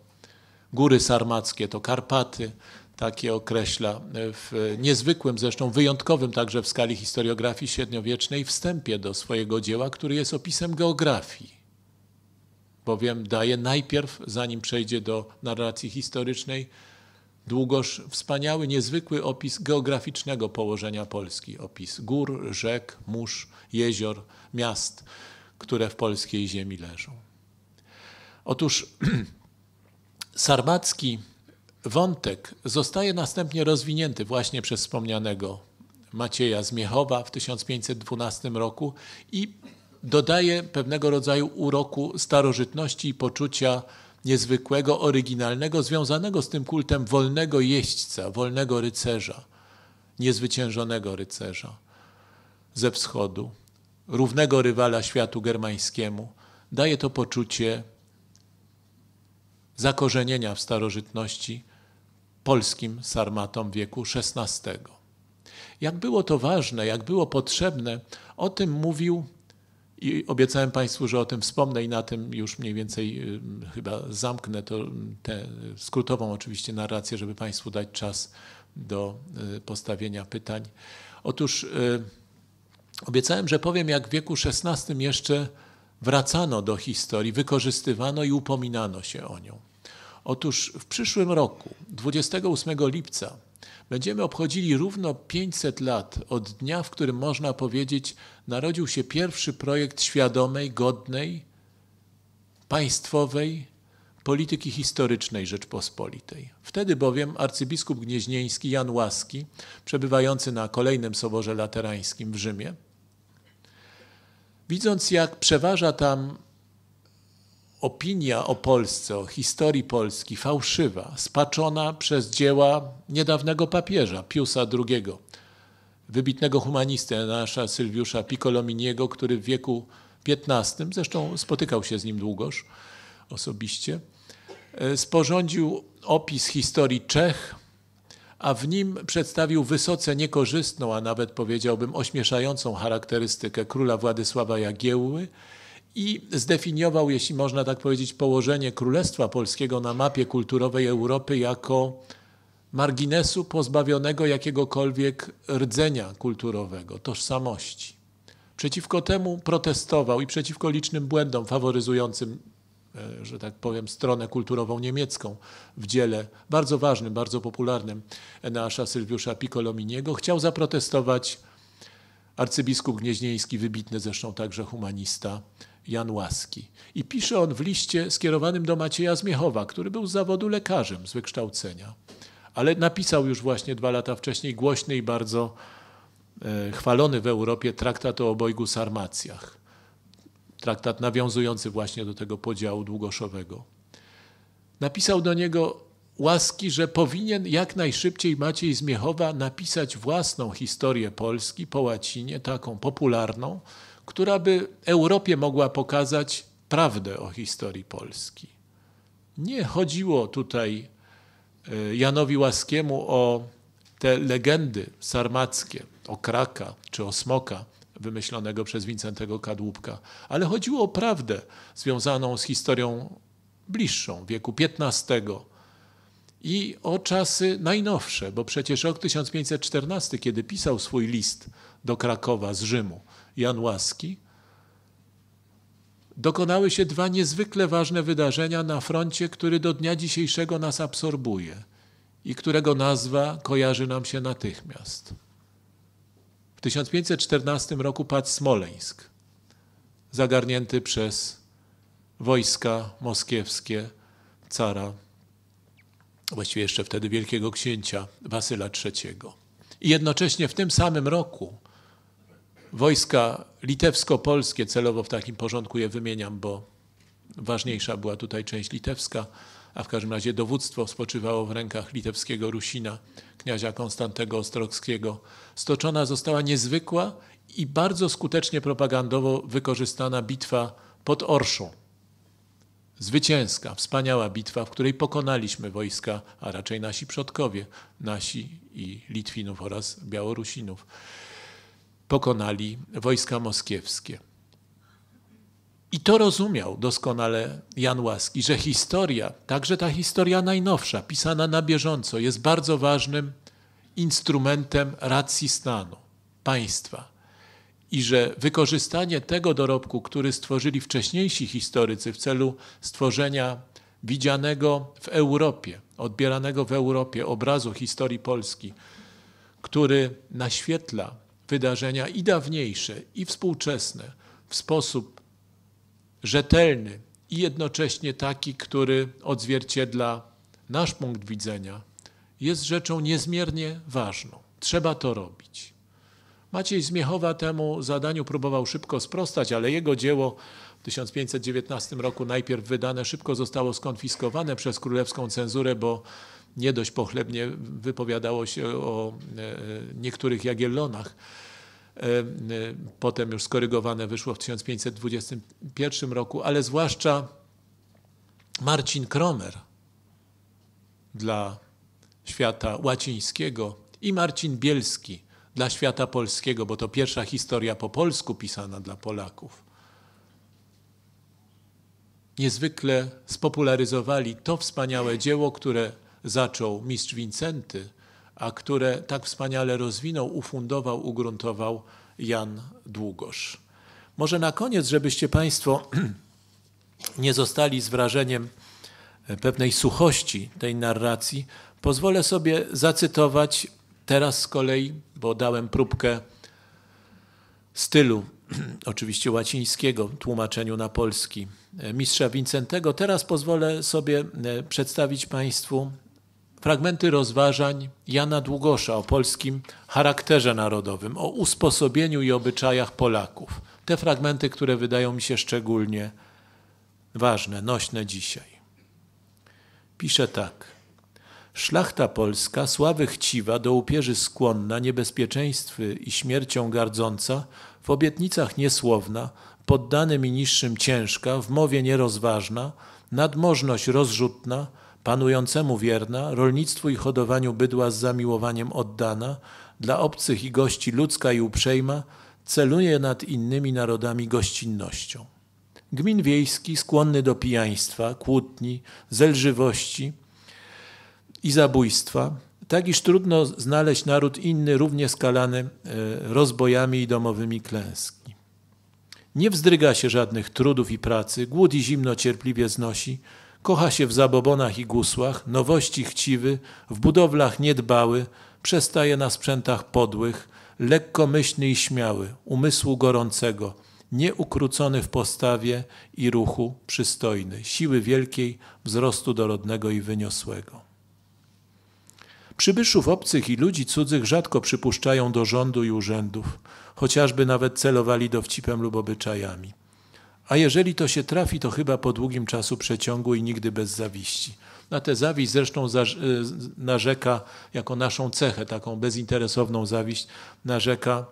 Góry Sarmackie to Karpaty, takie określa e, w niezwykłym, zresztą wyjątkowym także w skali historiografii średniowiecznej wstępie do swojego dzieła, który jest opisem geografii bowiem daje najpierw, zanim przejdzie do narracji historycznej, długoż wspaniały, niezwykły opis geograficznego położenia Polski, opis gór, rzek, mórz, jezior, miast, które w polskiej ziemi leżą. Otóż (clears throat) sarbacki wątek zostaje następnie rozwinięty właśnie przez wspomnianego Macieja Zmiechowa w 1512 roku i dodaje pewnego rodzaju uroku starożytności i poczucia niezwykłego, oryginalnego, związanego z tym kultem wolnego jeźdźca, wolnego rycerza, niezwyciężonego rycerza ze wschodu, równego rywala światu germańskiemu. Daje to poczucie zakorzenienia w starożytności polskim sarmatom wieku XVI. Jak było to ważne, jak było potrzebne, o tym mówił i obiecałem Państwu, że o tym wspomnę i na tym już mniej więcej y, chyba zamknę to, y, tę skrótową oczywiście narrację, żeby Państwu dać czas do y, postawienia pytań. Otóż obiecałem, że powiem, jak w wieku XVI jeszcze wracano do historii, wykorzystywano i upominano się o nią. Otóż w przyszłym roku, 28 lipca, będziemy obchodzili równo 500 lat od dnia, w którym można powiedzieć, narodził się pierwszy projekt świadomej, godnej, państwowej polityki historycznej Rzeczpospolitej. Wtedy bowiem arcybiskup gnieźnieński Jan Łaski, przebywający na kolejnym soborze laterańskim w Rzymie, widząc jak przeważa tam opinia o Polsce, o historii Polski fałszywa, spaczona przez dzieła niedawnego papieża Piusa II, wybitnego humanistę nasza Sylwiusza Piccolominiego, który w wieku XV, zresztą spotykał się z nim długoż osobiście, e, sporządził opis historii Czech, a w nim przedstawił wysoce niekorzystną, a nawet powiedziałbym ośmieszającą charakterystykę króla Władysława Jagiełły i zdefiniował, jeśli można tak powiedzieć, położenie Królestwa Polskiego na mapie kulturowej Europy jako marginesu pozbawionego jakiegokolwiek rdzenia kulturowego, tożsamości. Przeciwko temu protestował i przeciwko licznym błędom faworyzującym, e, że tak powiem, stronę kulturową niemiecką w dziele bardzo ważnym, bardzo popularnym Eneasza Sylwiusza Piccolominiego, chciał zaprotestować arcybiskup gnieźnieński, wybitny zresztą także humanista Jan Łaski. I pisze on w liście skierowanym do Macieja Zmiechowa, który był z zawodu lekarzem z wykształcenia ale napisał już właśnie dwa lata wcześniej głośny i bardzo e, chwalony w Europie traktat o obojgu Sarmacjach. Traktat nawiązujący właśnie do tego podziału długoszowego. Napisał do niego łaski, że powinien jak najszybciej Maciej Zmiechowa napisać własną historię Polski po łacinie, taką popularną, która by Europie mogła pokazać prawdę o historii Polski. Nie chodziło tutaj Y, Janowi Łaskiemu o te legendy sarmackie, o kraka czy o smoka wymyślonego przez Wincentego Kadłubka, ale chodziło o prawdę związaną z historią bliższą, wieku XV i o czasy najnowsze, bo przecież rok 1514, kiedy pisał swój list do Krakowa z Rzymu Jan Łaski, dokonały się dwa niezwykle ważne wydarzenia na froncie, który do dnia dzisiejszego nas absorbuje i którego nazwa kojarzy nam się natychmiast. W 1514 roku padł Smoleńsk, zagarnięty przez wojska moskiewskie cara, właściwie jeszcze wtedy wielkiego księcia Wasyla III. I jednocześnie w tym samym roku Wojska litewsko-polskie, celowo w takim porządku je wymieniam, bo ważniejsza była tutaj część litewska, a w każdym razie dowództwo spoczywało w rękach litewskiego Rusina, kniazia Konstantego Ostrogskiego. Stoczona została niezwykła i bardzo skutecznie propagandowo wykorzystana bitwa pod Orszą. Zwycięska, wspaniała bitwa, w której pokonaliśmy wojska, a raczej nasi przodkowie, nasi i Litwinów oraz Białorusinów pokonali wojska moskiewskie. I to rozumiał doskonale Jan Łaski, że historia, także ta historia najnowsza, pisana na bieżąco, jest bardzo ważnym instrumentem racji stanu, państwa. I że wykorzystanie tego dorobku, który stworzyli wcześniejsi historycy w celu stworzenia widzianego w Europie, odbieranego w Europie obrazu historii Polski, który naświetla wydarzenia i dawniejsze, i współczesne w sposób rzetelny i jednocześnie taki, który odzwierciedla nasz punkt widzenia, jest rzeczą niezmiernie ważną. Trzeba to robić. Maciej Zmiechowa temu zadaniu próbował szybko sprostać, ale jego dzieło w 1519 roku najpierw wydane szybko zostało skonfiskowane przez królewską cenzurę, bo nie dość pochlebnie wypowiadało się o e, niektórych Jagiellonach. E, e, potem już skorygowane wyszło w 1521 roku, ale zwłaszcza Marcin Kromer dla świata łacińskiego i Marcin Bielski dla świata polskiego, bo to pierwsza historia po polsku pisana dla Polaków. Niezwykle spopularyzowali to wspaniałe dzieło, które zaczął mistrz Wincenty, a które tak wspaniale rozwinął, ufundował, ugruntował Jan Długosz. Może na koniec, żebyście Państwo (clears throat) nie zostali z wrażeniem e, pewnej suchości tej narracji, pozwolę sobie zacytować teraz z kolei, bo dałem próbkę stylu, (clears throat) oczywiście łacińskiego, tłumaczeniu na polski, e, mistrza Wincentego. Teraz pozwolę sobie e, przedstawić Państwu fragmenty rozważań Jana Długosza o polskim charakterze narodowym, o usposobieniu i obyczajach Polaków. Te fragmenty, które wydają mi się szczególnie ważne, nośne dzisiaj. Pisze tak. Szlachta polska, sławy chciwa, do upierzy skłonna, niebezpieczeństwy i śmiercią gardząca, w obietnicach niesłowna, poddanym i niższym ciężka, w mowie nierozważna, nadmożność rozrzutna, panującemu wierna, rolnictwu i hodowaniu bydła z zamiłowaniem oddana, dla obcych i gości ludzka i uprzejma, celuje nad innymi narodami gościnnością. Gmin wiejski skłonny do pijaństwa, kłótni, zelżywości i zabójstwa, tak iż trudno znaleźć naród inny równie skalany e, rozbojami i domowymi klęski. Nie wzdryga się żadnych trudów i pracy, głód i zimno cierpliwie znosi, kocha się w zabobonach i gusłach, nowości chciwy, w budowlach niedbały, przestaje na sprzętach podłych, lekkomyślny i śmiały, umysłu gorącego, nieukrócony w postawie i ruchu, przystojny, siły wielkiej, wzrostu dorodnego i wyniosłego. Przybyszów obcych i ludzi cudzych rzadko przypuszczają do rządu i urzędów, chociażby nawet celowali dowcipem lub obyczajami. A jeżeli to się trafi, to chyba po długim czasu przeciągu i nigdy bez zawiści. Na tę zawiść zresztą e, narzeka jako naszą cechę, taką bezinteresowną zawiść, narzeka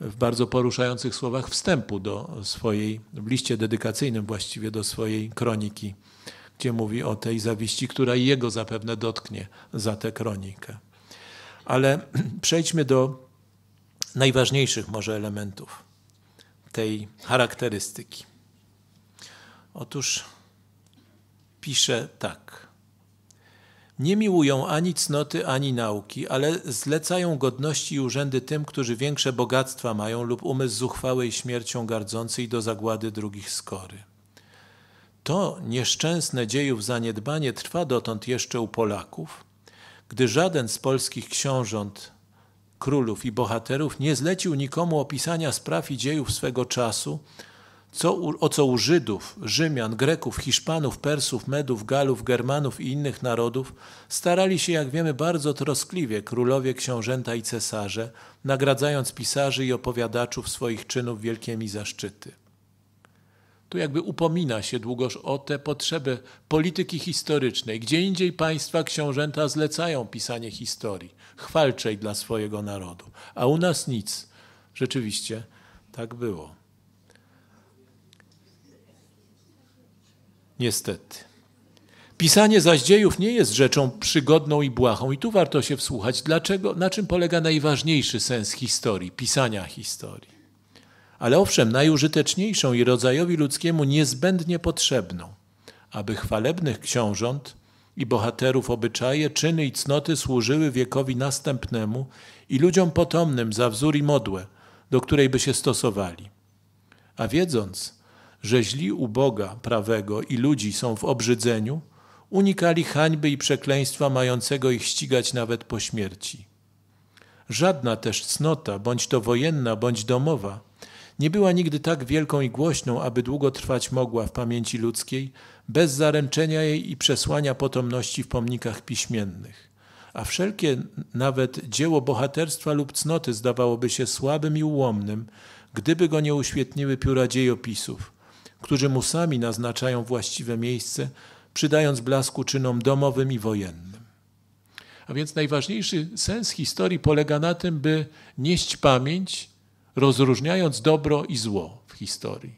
w bardzo poruszających słowach wstępu do swojej, w liście dedykacyjnym właściwie do swojej kroniki, gdzie mówi o tej zawiści, która jego zapewne dotknie za tę kronikę. Ale (clears throat) przejdźmy do najważniejszych może elementów tej charakterystyki. Otóż pisze tak. Nie miłują ani cnoty, ani nauki, ale zlecają godności i urzędy tym, którzy większe bogactwa mają lub umysł zuchwały i śmiercią gardzący i do zagłady drugich skory. To nieszczęsne dziejów zaniedbanie trwa dotąd jeszcze u Polaków, gdy żaden z polskich książąt, królów i bohaterów nie zlecił nikomu opisania spraw i dziejów swego czasu, co, o co u Żydów, Rzymian, Greków, Hiszpanów, Persów, Medów, Galów, Germanów i innych narodów starali się, jak wiemy, bardzo troskliwie królowie, książęta i cesarze, nagradzając pisarzy i opowiadaczów swoich czynów wielkimi zaszczyty. Tu jakby upomina się długoż o te potrzeby polityki historycznej. Gdzie indziej państwa książęta zlecają pisanie historii, chwalczej dla swojego narodu, a u nas nic. Rzeczywiście tak było. Niestety. Pisanie zaś dziejów nie jest rzeczą przygodną i błahą, i tu warto się wsłuchać, dlaczego, na czym polega najważniejszy sens historii, pisania historii. Ale owszem, najużyteczniejszą i rodzajowi ludzkiemu niezbędnie potrzebną, aby chwalebnych książąt i bohaterów obyczaje, czyny i cnoty służyły wiekowi następnemu i ludziom potomnym za wzór i modłę, do której by się stosowali. A wiedząc, że źli u Boga prawego i ludzi są w obrzydzeniu, unikali hańby i przekleństwa mającego ich ścigać nawet po śmierci. Żadna też cnota, bądź to wojenna, bądź domowa, nie była nigdy tak wielką i głośną, aby długo trwać mogła w pamięci ludzkiej, bez zaręczenia jej i przesłania potomności w pomnikach piśmiennych. A wszelkie nawet dzieło bohaterstwa lub cnoty zdawałoby się słabym i ułomnym, gdyby go nie uświetniły pióra dziejopisów, którzy mu sami naznaczają właściwe miejsce, przydając blasku czynom domowym i wojennym. A więc najważniejszy sens historii polega na tym, by nieść pamięć, rozróżniając dobro i zło w historii.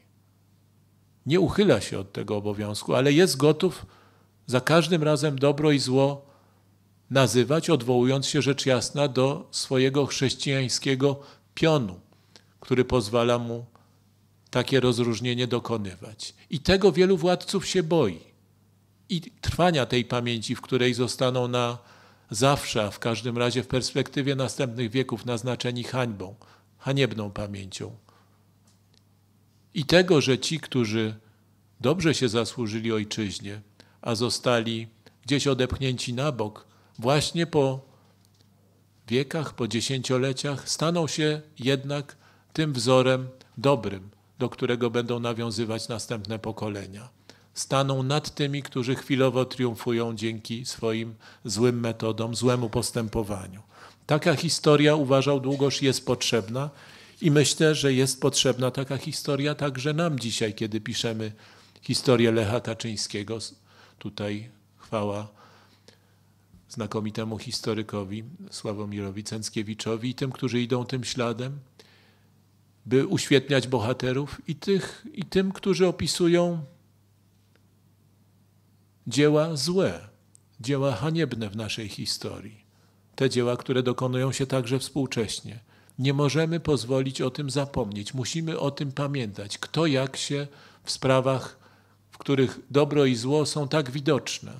Nie uchyla się od tego obowiązku, ale jest gotów za każdym razem dobro i zło nazywać, odwołując się rzecz jasna do swojego chrześcijańskiego pionu, który pozwala mu takie rozróżnienie dokonywać. I tego wielu władców się boi. I trwania tej pamięci, w której zostaną na zawsze, a w każdym razie w perspektywie następnych wieków naznaczeni hańbą, haniebną pamięcią. I tego, że ci, którzy dobrze się zasłużyli ojczyźnie, a zostali gdzieś odepchnięci na bok, właśnie po wiekach, po dziesięcioleciach, staną się jednak tym wzorem dobrym, do którego będą nawiązywać następne pokolenia. Staną nad tymi, którzy chwilowo triumfują dzięki swoim złym metodom, złemu postępowaniu. Taka historia, uważał Długosz, jest potrzebna i myślę, że jest potrzebna taka historia także nam dzisiaj, kiedy piszemy historię Lecha Kaczyńskiego. Tutaj chwała znakomitemu historykowi Sławomirowi Cęckiewiczowi i tym, którzy idą tym śladem by uświetniać bohaterów i, tych, i tym, którzy opisują dzieła złe, dzieła haniebne w naszej historii, te dzieła, które dokonują się także współcześnie. Nie możemy pozwolić o tym zapomnieć, musimy o tym pamiętać, kto jak się w sprawach, w których dobro i zło są tak widoczne,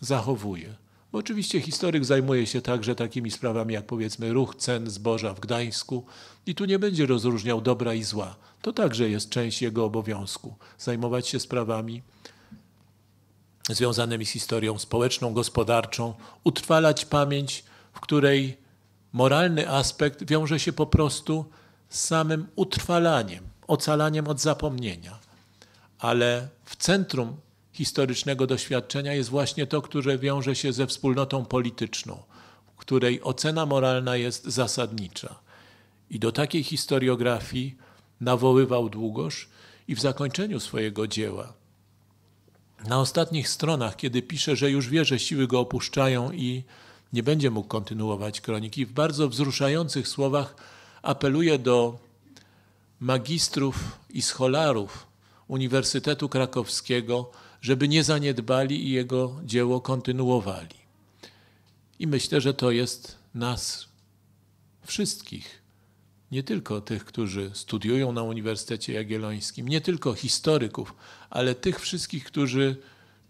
zachowuje. Bo oczywiście historyk zajmuje się także takimi sprawami jak powiedzmy ruch cen zboża w Gdańsku i tu nie będzie rozróżniał dobra i zła. To także jest część jego obowiązku zajmować się sprawami związanymi z historią społeczną, gospodarczą, utrwalać pamięć, w której moralny aspekt wiąże się po prostu z samym utrwalaniem, ocalaniem od zapomnienia. Ale w centrum historycznego doświadczenia jest właśnie to, które wiąże się ze wspólnotą polityczną, której ocena moralna jest zasadnicza. I do takiej historiografii nawoływał długoż i w zakończeniu swojego dzieła. Na ostatnich stronach, kiedy pisze, że już wie, że siły go opuszczają i nie będzie mógł kontynuować kroniki, w bardzo wzruszających słowach apeluje do magistrów i scholarów Uniwersytetu Krakowskiego, żeby nie zaniedbali i jego dzieło kontynuowali. I myślę, że to jest nas wszystkich, nie tylko tych, którzy studiują na Uniwersytecie Jagiellońskim, nie tylko historyków, ale tych wszystkich, którzy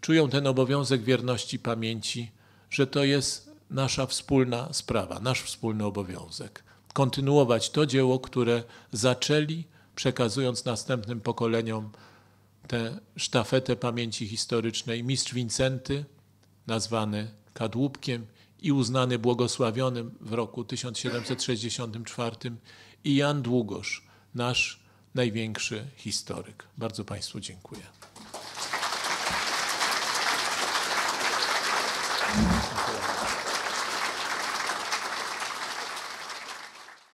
czują ten obowiązek wierności pamięci, że to jest nasza wspólna sprawa, nasz wspólny obowiązek. Kontynuować to dzieło, które zaczęli, przekazując następnym pokoleniom tę sztafetę pamięci historycznej mistrz Wincenty, nazwany kadłubkiem i uznany błogosławionym w roku 1764 i Jan Długosz, nasz największy historyk. Bardzo Państwu dziękuję.